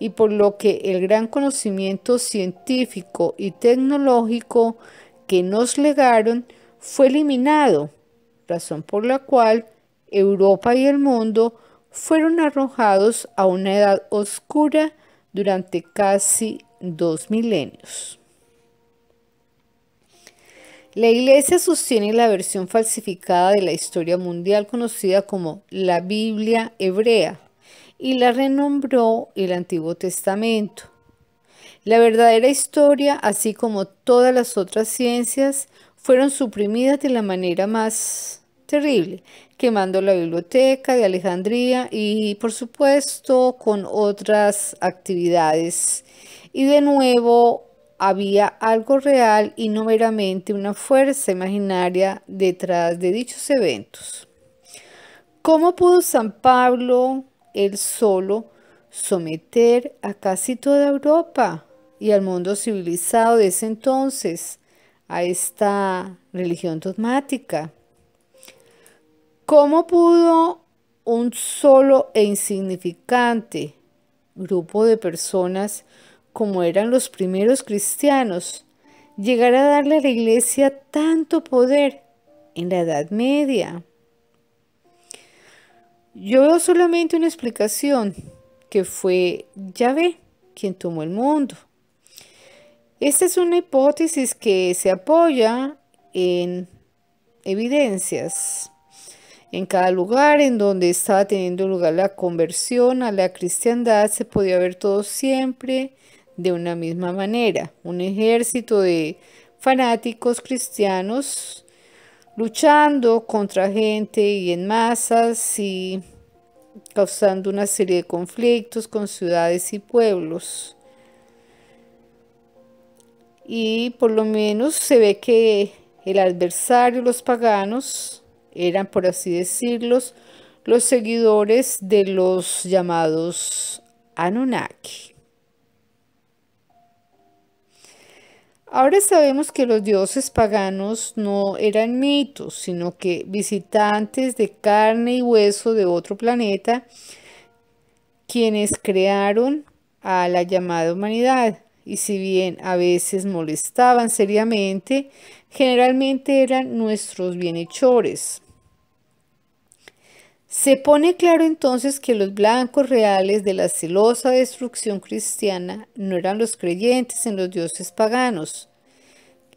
y por lo que el gran conocimiento científico y tecnológico que nos legaron fue eliminado, razón por la cual Europa y el mundo fueron arrojados a una edad oscura durante casi dos milenios. La Iglesia sostiene la versión falsificada de la historia mundial conocida como la Biblia hebrea y la renombró el Antiguo Testamento. La verdadera historia, así como todas las otras ciencias, fueron suprimidas de la manera más terrible, quemando la biblioteca de Alejandría y por supuesto con otras actividades. Y de nuevo había algo real y no meramente una fuerza imaginaria detrás de dichos eventos. ¿Cómo pudo San Pablo, él solo, someter a casi toda Europa y al mundo civilizado de ese entonces a esta religión dogmática? ¿Cómo pudo un solo e insignificante grupo de personas como eran los primeros cristianos llegar a darle a la iglesia tanto poder en la Edad Media? Yo veo solamente una explicación, que fue Yahvé quien tomó el mundo. Esta es una hipótesis que se apoya en evidencias en cada lugar en donde estaba teniendo lugar la conversión a la cristiandad se podía ver todo siempre de una misma manera. Un ejército de fanáticos cristianos luchando contra gente y en masas y causando una serie de conflictos con ciudades y pueblos. Y por lo menos se ve que el adversario, los paganos, eran, por así decirlos, los seguidores de los llamados Anunnaki. Ahora sabemos que los dioses paganos no eran mitos, sino que visitantes de carne y hueso de otro planeta, quienes crearon a la llamada humanidad. Y si bien a veces molestaban seriamente, generalmente eran nuestros bienhechores. Se pone claro entonces que los blancos reales de la celosa destrucción cristiana no eran los creyentes en los dioses paganos.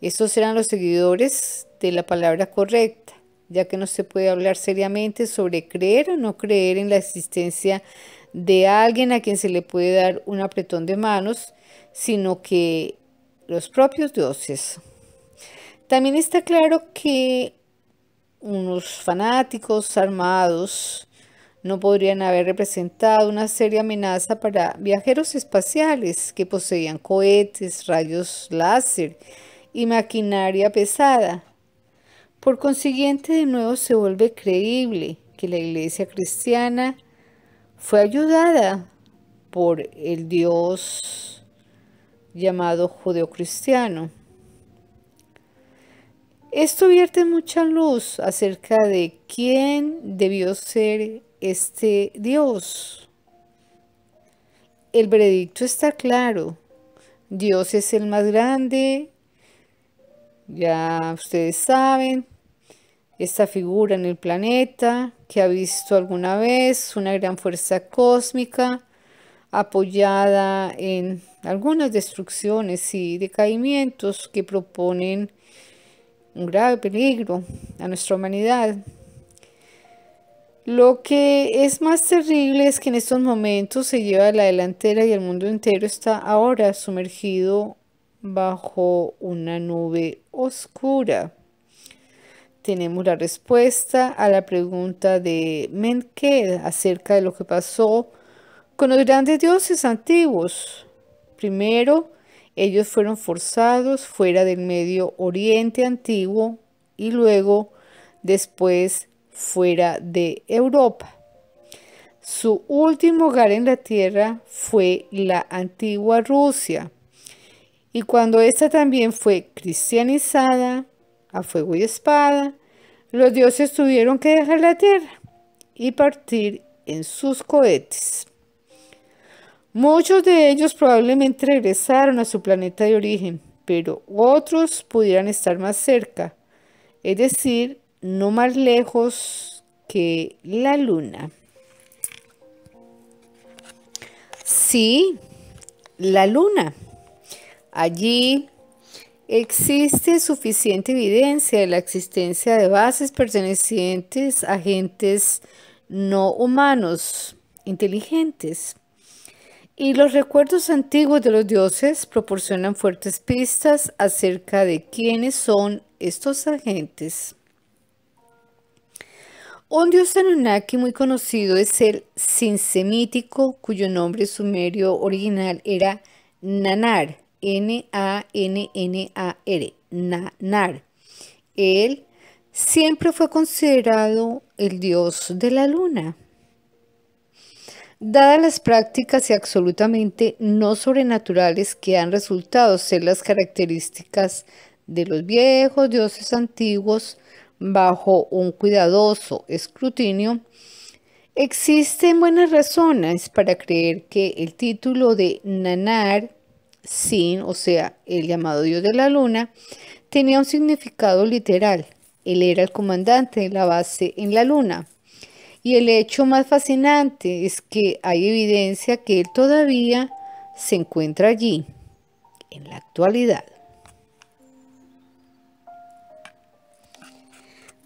Estos eran los seguidores de la palabra correcta, ya que no se puede hablar seriamente sobre creer o no creer en la existencia de alguien a quien se le puede dar un apretón de manos, sino que los propios dioses. También está claro que unos fanáticos armados no podrían haber representado una seria amenaza para viajeros espaciales que poseían cohetes, rayos láser y maquinaria pesada. Por consiguiente, de nuevo se vuelve creíble que la iglesia cristiana fue ayudada por el Dios llamado judeocristiano. Esto vierte mucha luz acerca de quién debió ser este Dios. El veredicto está claro. Dios es el más grande. Ya ustedes saben, esta figura en el planeta que ha visto alguna vez una gran fuerza cósmica apoyada en algunas destrucciones y decaimientos que proponen un grave peligro a nuestra humanidad. Lo que es más terrible es que en estos momentos se lleva la delantera y el mundo entero está ahora sumergido bajo una nube oscura. Tenemos la respuesta a la pregunta de Menked acerca de lo que pasó con los grandes dioses antiguos. Primero, ellos fueron forzados fuera del Medio Oriente antiguo y luego después fuera de Europa. Su último hogar en la tierra fue la antigua Rusia. Y cuando ésta también fue cristianizada a fuego y espada, los dioses tuvieron que dejar la tierra y partir en sus cohetes. Muchos de ellos probablemente regresaron a su planeta de origen, pero otros pudieran estar más cerca, es decir, no más lejos que la luna. Sí, la luna. Allí existe suficiente evidencia de la existencia de bases pertenecientes a agentes no humanos inteligentes y los recuerdos antiguos de los dioses proporcionan fuertes pistas acerca de quiénes son estos agentes. Un dios Anunnaki muy conocido es el Sinsemítico, cuyo nombre sumerio original era Nanar, N-A-N-N-A-R, Nanar. Él siempre fue considerado el dios de la luna dadas las prácticas y absolutamente no sobrenaturales que han resultado ser las características de los viejos dioses antiguos bajo un cuidadoso escrutinio, existen buenas razones para creer que el título de Nanar, Sin, o sea, el llamado dios de la luna, tenía un significado literal. Él era el comandante de la base en la luna, y el hecho más fascinante es que hay evidencia que él todavía se encuentra allí, en la actualidad.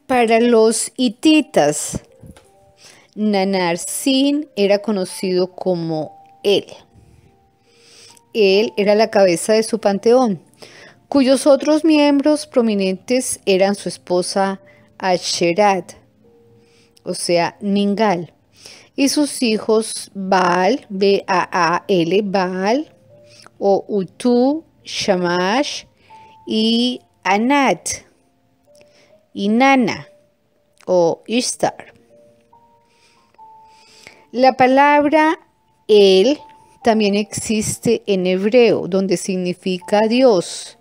Para los hititas, Nanarsin era conocido como él. Él era la cabeza de su panteón, cuyos otros miembros prominentes eran su esposa Asherat, o sea, Ningal, y sus hijos Baal, B-A-A-L, Baal, o Utu, Shamash, y Anat, y Nana, o Ishtar. La palabra el también existe en hebreo, donde significa Dios,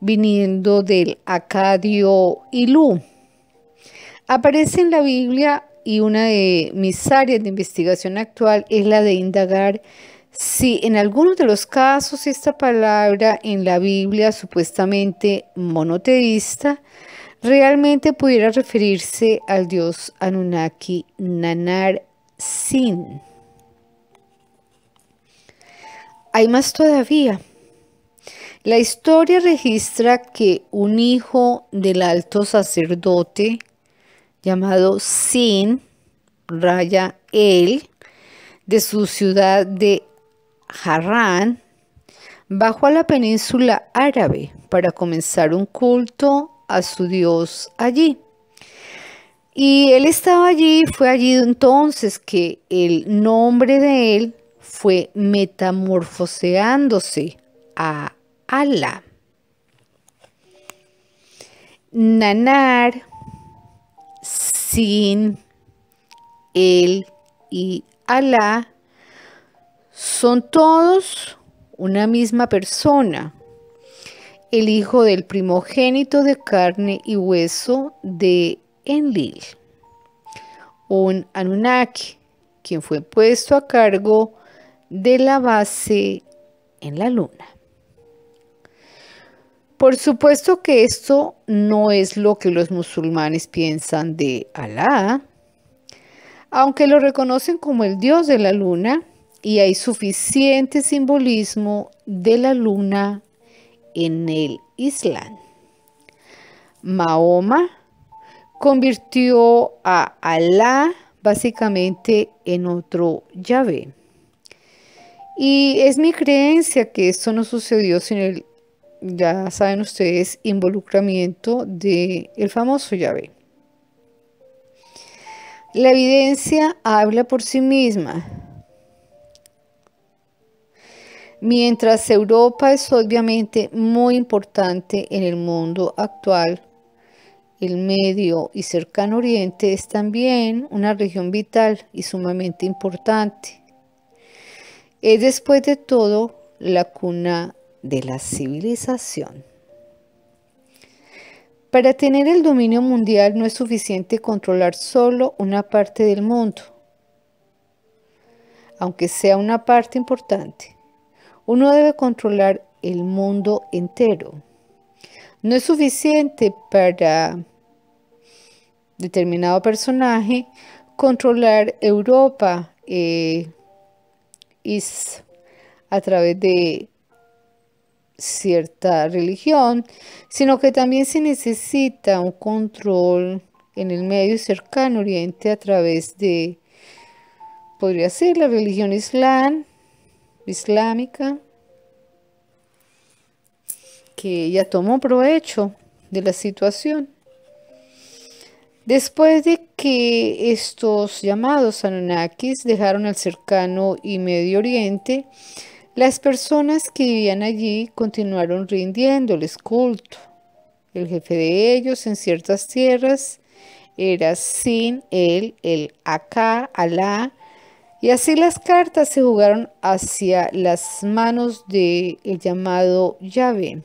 viniendo del acadio Ilú Aparece en la Biblia y una de mis áreas de investigación actual es la de indagar si en algunos de los casos esta palabra en la Biblia supuestamente monoteísta realmente pudiera referirse al dios Anunnaki Nanar Sin. Hay más todavía. La historia registra que un hijo del alto sacerdote, llamado Sin, raya El, de su ciudad de Harran, bajó a la península árabe para comenzar un culto a su dios allí. Y él estaba allí, fue allí entonces que el nombre de él fue metamorfoseándose a Ala. Nanar sin, él y Alá son todos una misma persona, el hijo del primogénito de carne y hueso de Enlil, un Anunnaki, quien fue puesto a cargo de la base en la luna. Por supuesto que esto no es lo que los musulmanes piensan de Alá, aunque lo reconocen como el dios de la luna y hay suficiente simbolismo de la luna en el Islam. Mahoma convirtió a Alá básicamente en otro Yahvé. Y es mi creencia que esto no sucedió sin el ya saben ustedes, involucramiento del el famoso llave. La evidencia habla por sí misma. Mientras Europa es obviamente muy importante en el mundo actual, el Medio y Cercano Oriente es también una región vital y sumamente importante. Es después de todo la cuna de la civilización. Para tener el dominio mundial no es suficiente controlar solo una parte del mundo, aunque sea una parte importante. Uno debe controlar el mundo entero. No es suficiente para determinado personaje controlar Europa eh, a través de cierta religión, sino que también se necesita un control en el medio cercano Oriente a través de, podría ser la religión islámica, que ya tomó provecho de la situación. Después de que estos llamados Anunnakis dejaron el cercano y Medio Oriente, las personas que vivían allí continuaron rindiéndoles culto. El jefe de ellos en ciertas tierras era Sin, él, el Acá, Alá, y así las cartas se jugaron hacia las manos del llamado llave.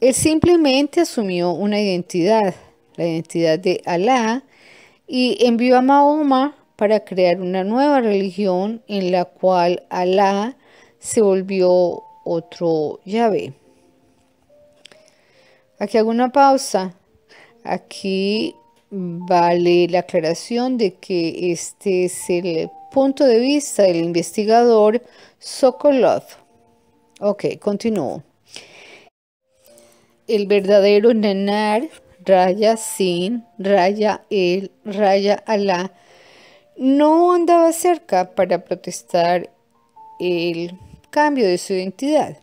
Él simplemente asumió una identidad, la identidad de Alá, y envió a Mahoma para crear una nueva religión en la cual Alá se volvió otro llave. Aquí hago una pausa. Aquí vale la aclaración de que este es el punto de vista del investigador Sokolov. Ok, continúo. El verdadero Nenar, Raya Sin, Raya El, Raya Alá, no andaba cerca para protestar el cambio de su identidad.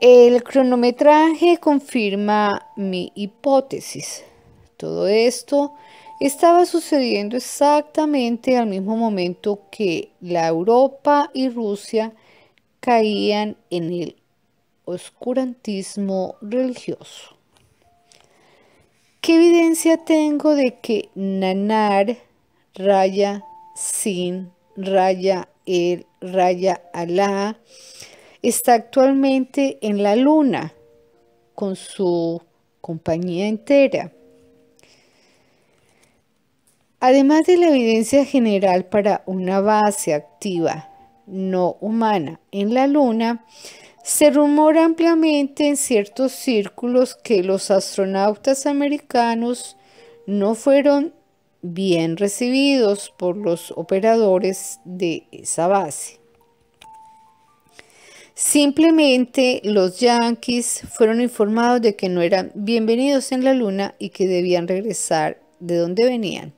El cronometraje confirma mi hipótesis. Todo esto estaba sucediendo exactamente al mismo momento que la Europa y Rusia caían en el oscurantismo religioso. ¿Qué evidencia tengo de que Nanar raya sin, raya el, raya alá, está actualmente en la luna con su compañía entera. Además de la evidencia general para una base activa no humana en la luna, se rumora ampliamente en ciertos círculos que los astronautas americanos no fueron bien recibidos por los operadores de esa base. Simplemente los yanquis fueron informados de que no eran bienvenidos en la luna y que debían regresar de donde venían.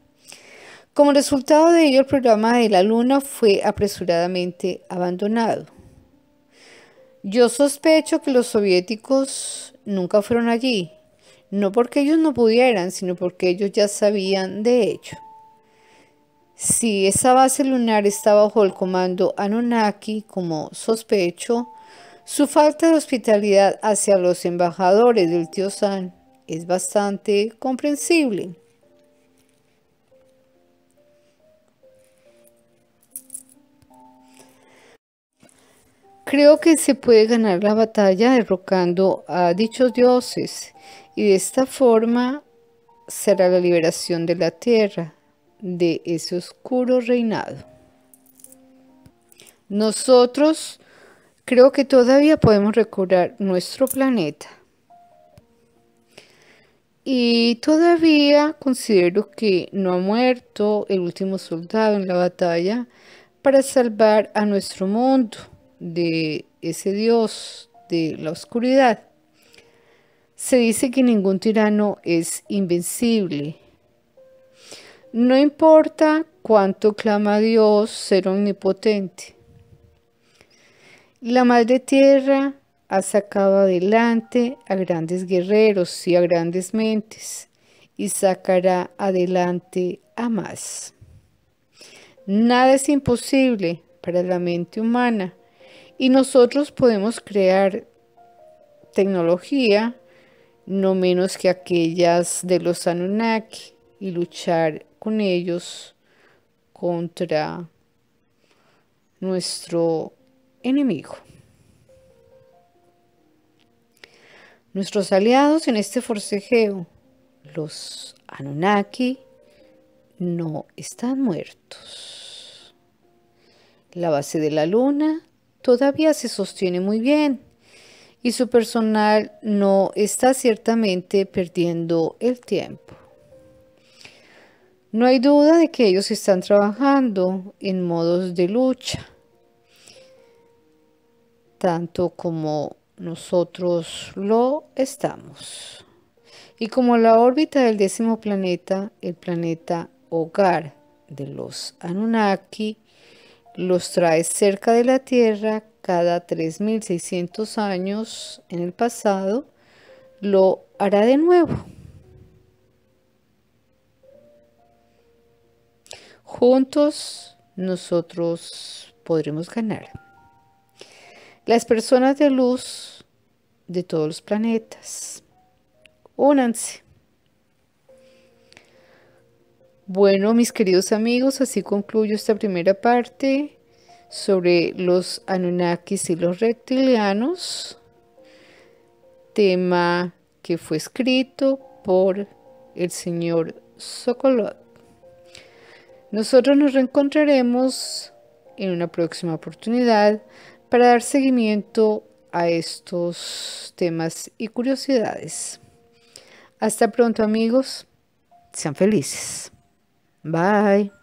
Como resultado de ello, el programa de la luna fue apresuradamente abandonado. Yo sospecho que los soviéticos nunca fueron allí, no porque ellos no pudieran, sino porque ellos ya sabían de ello. Si esa base lunar está bajo el comando Anunnaki, como sospecho, su falta de hospitalidad hacia los embajadores del tío San es bastante comprensible. Creo que se puede ganar la batalla derrocando a dichos dioses y de esta forma será la liberación de la tierra de ese oscuro reinado. Nosotros creo que todavía podemos recobrar nuestro planeta. Y todavía considero que no ha muerto el último soldado en la batalla para salvar a nuestro mundo de ese Dios de la oscuridad. Se dice que ningún tirano es invencible. No importa cuánto clama Dios ser omnipotente. La Madre Tierra ha sacado adelante a grandes guerreros y a grandes mentes y sacará adelante a más. Nada es imposible para la mente humana y nosotros podemos crear tecnología, no menos que aquellas de los Anunnaki, y luchar con ellos contra nuestro enemigo. Nuestros aliados en este forcejeo, los Anunnaki, no están muertos. La base de la luna todavía se sostiene muy bien y su personal no está ciertamente perdiendo el tiempo. No hay duda de que ellos están trabajando en modos de lucha, tanto como nosotros lo estamos. Y como la órbita del décimo planeta, el planeta hogar de los Anunnaki, los trae cerca de la Tierra cada 3.600 años en el pasado, lo hará de nuevo. Juntos nosotros podremos ganar. Las personas de luz de todos los planetas, únanse. Bueno, mis queridos amigos, así concluyo esta primera parte sobre los Anunnakis y los reptilianos, tema que fue escrito por el señor Sokolov. Nosotros nos reencontraremos en una próxima oportunidad para dar seguimiento a estos temas y curiosidades. Hasta pronto amigos, sean felices. Bye.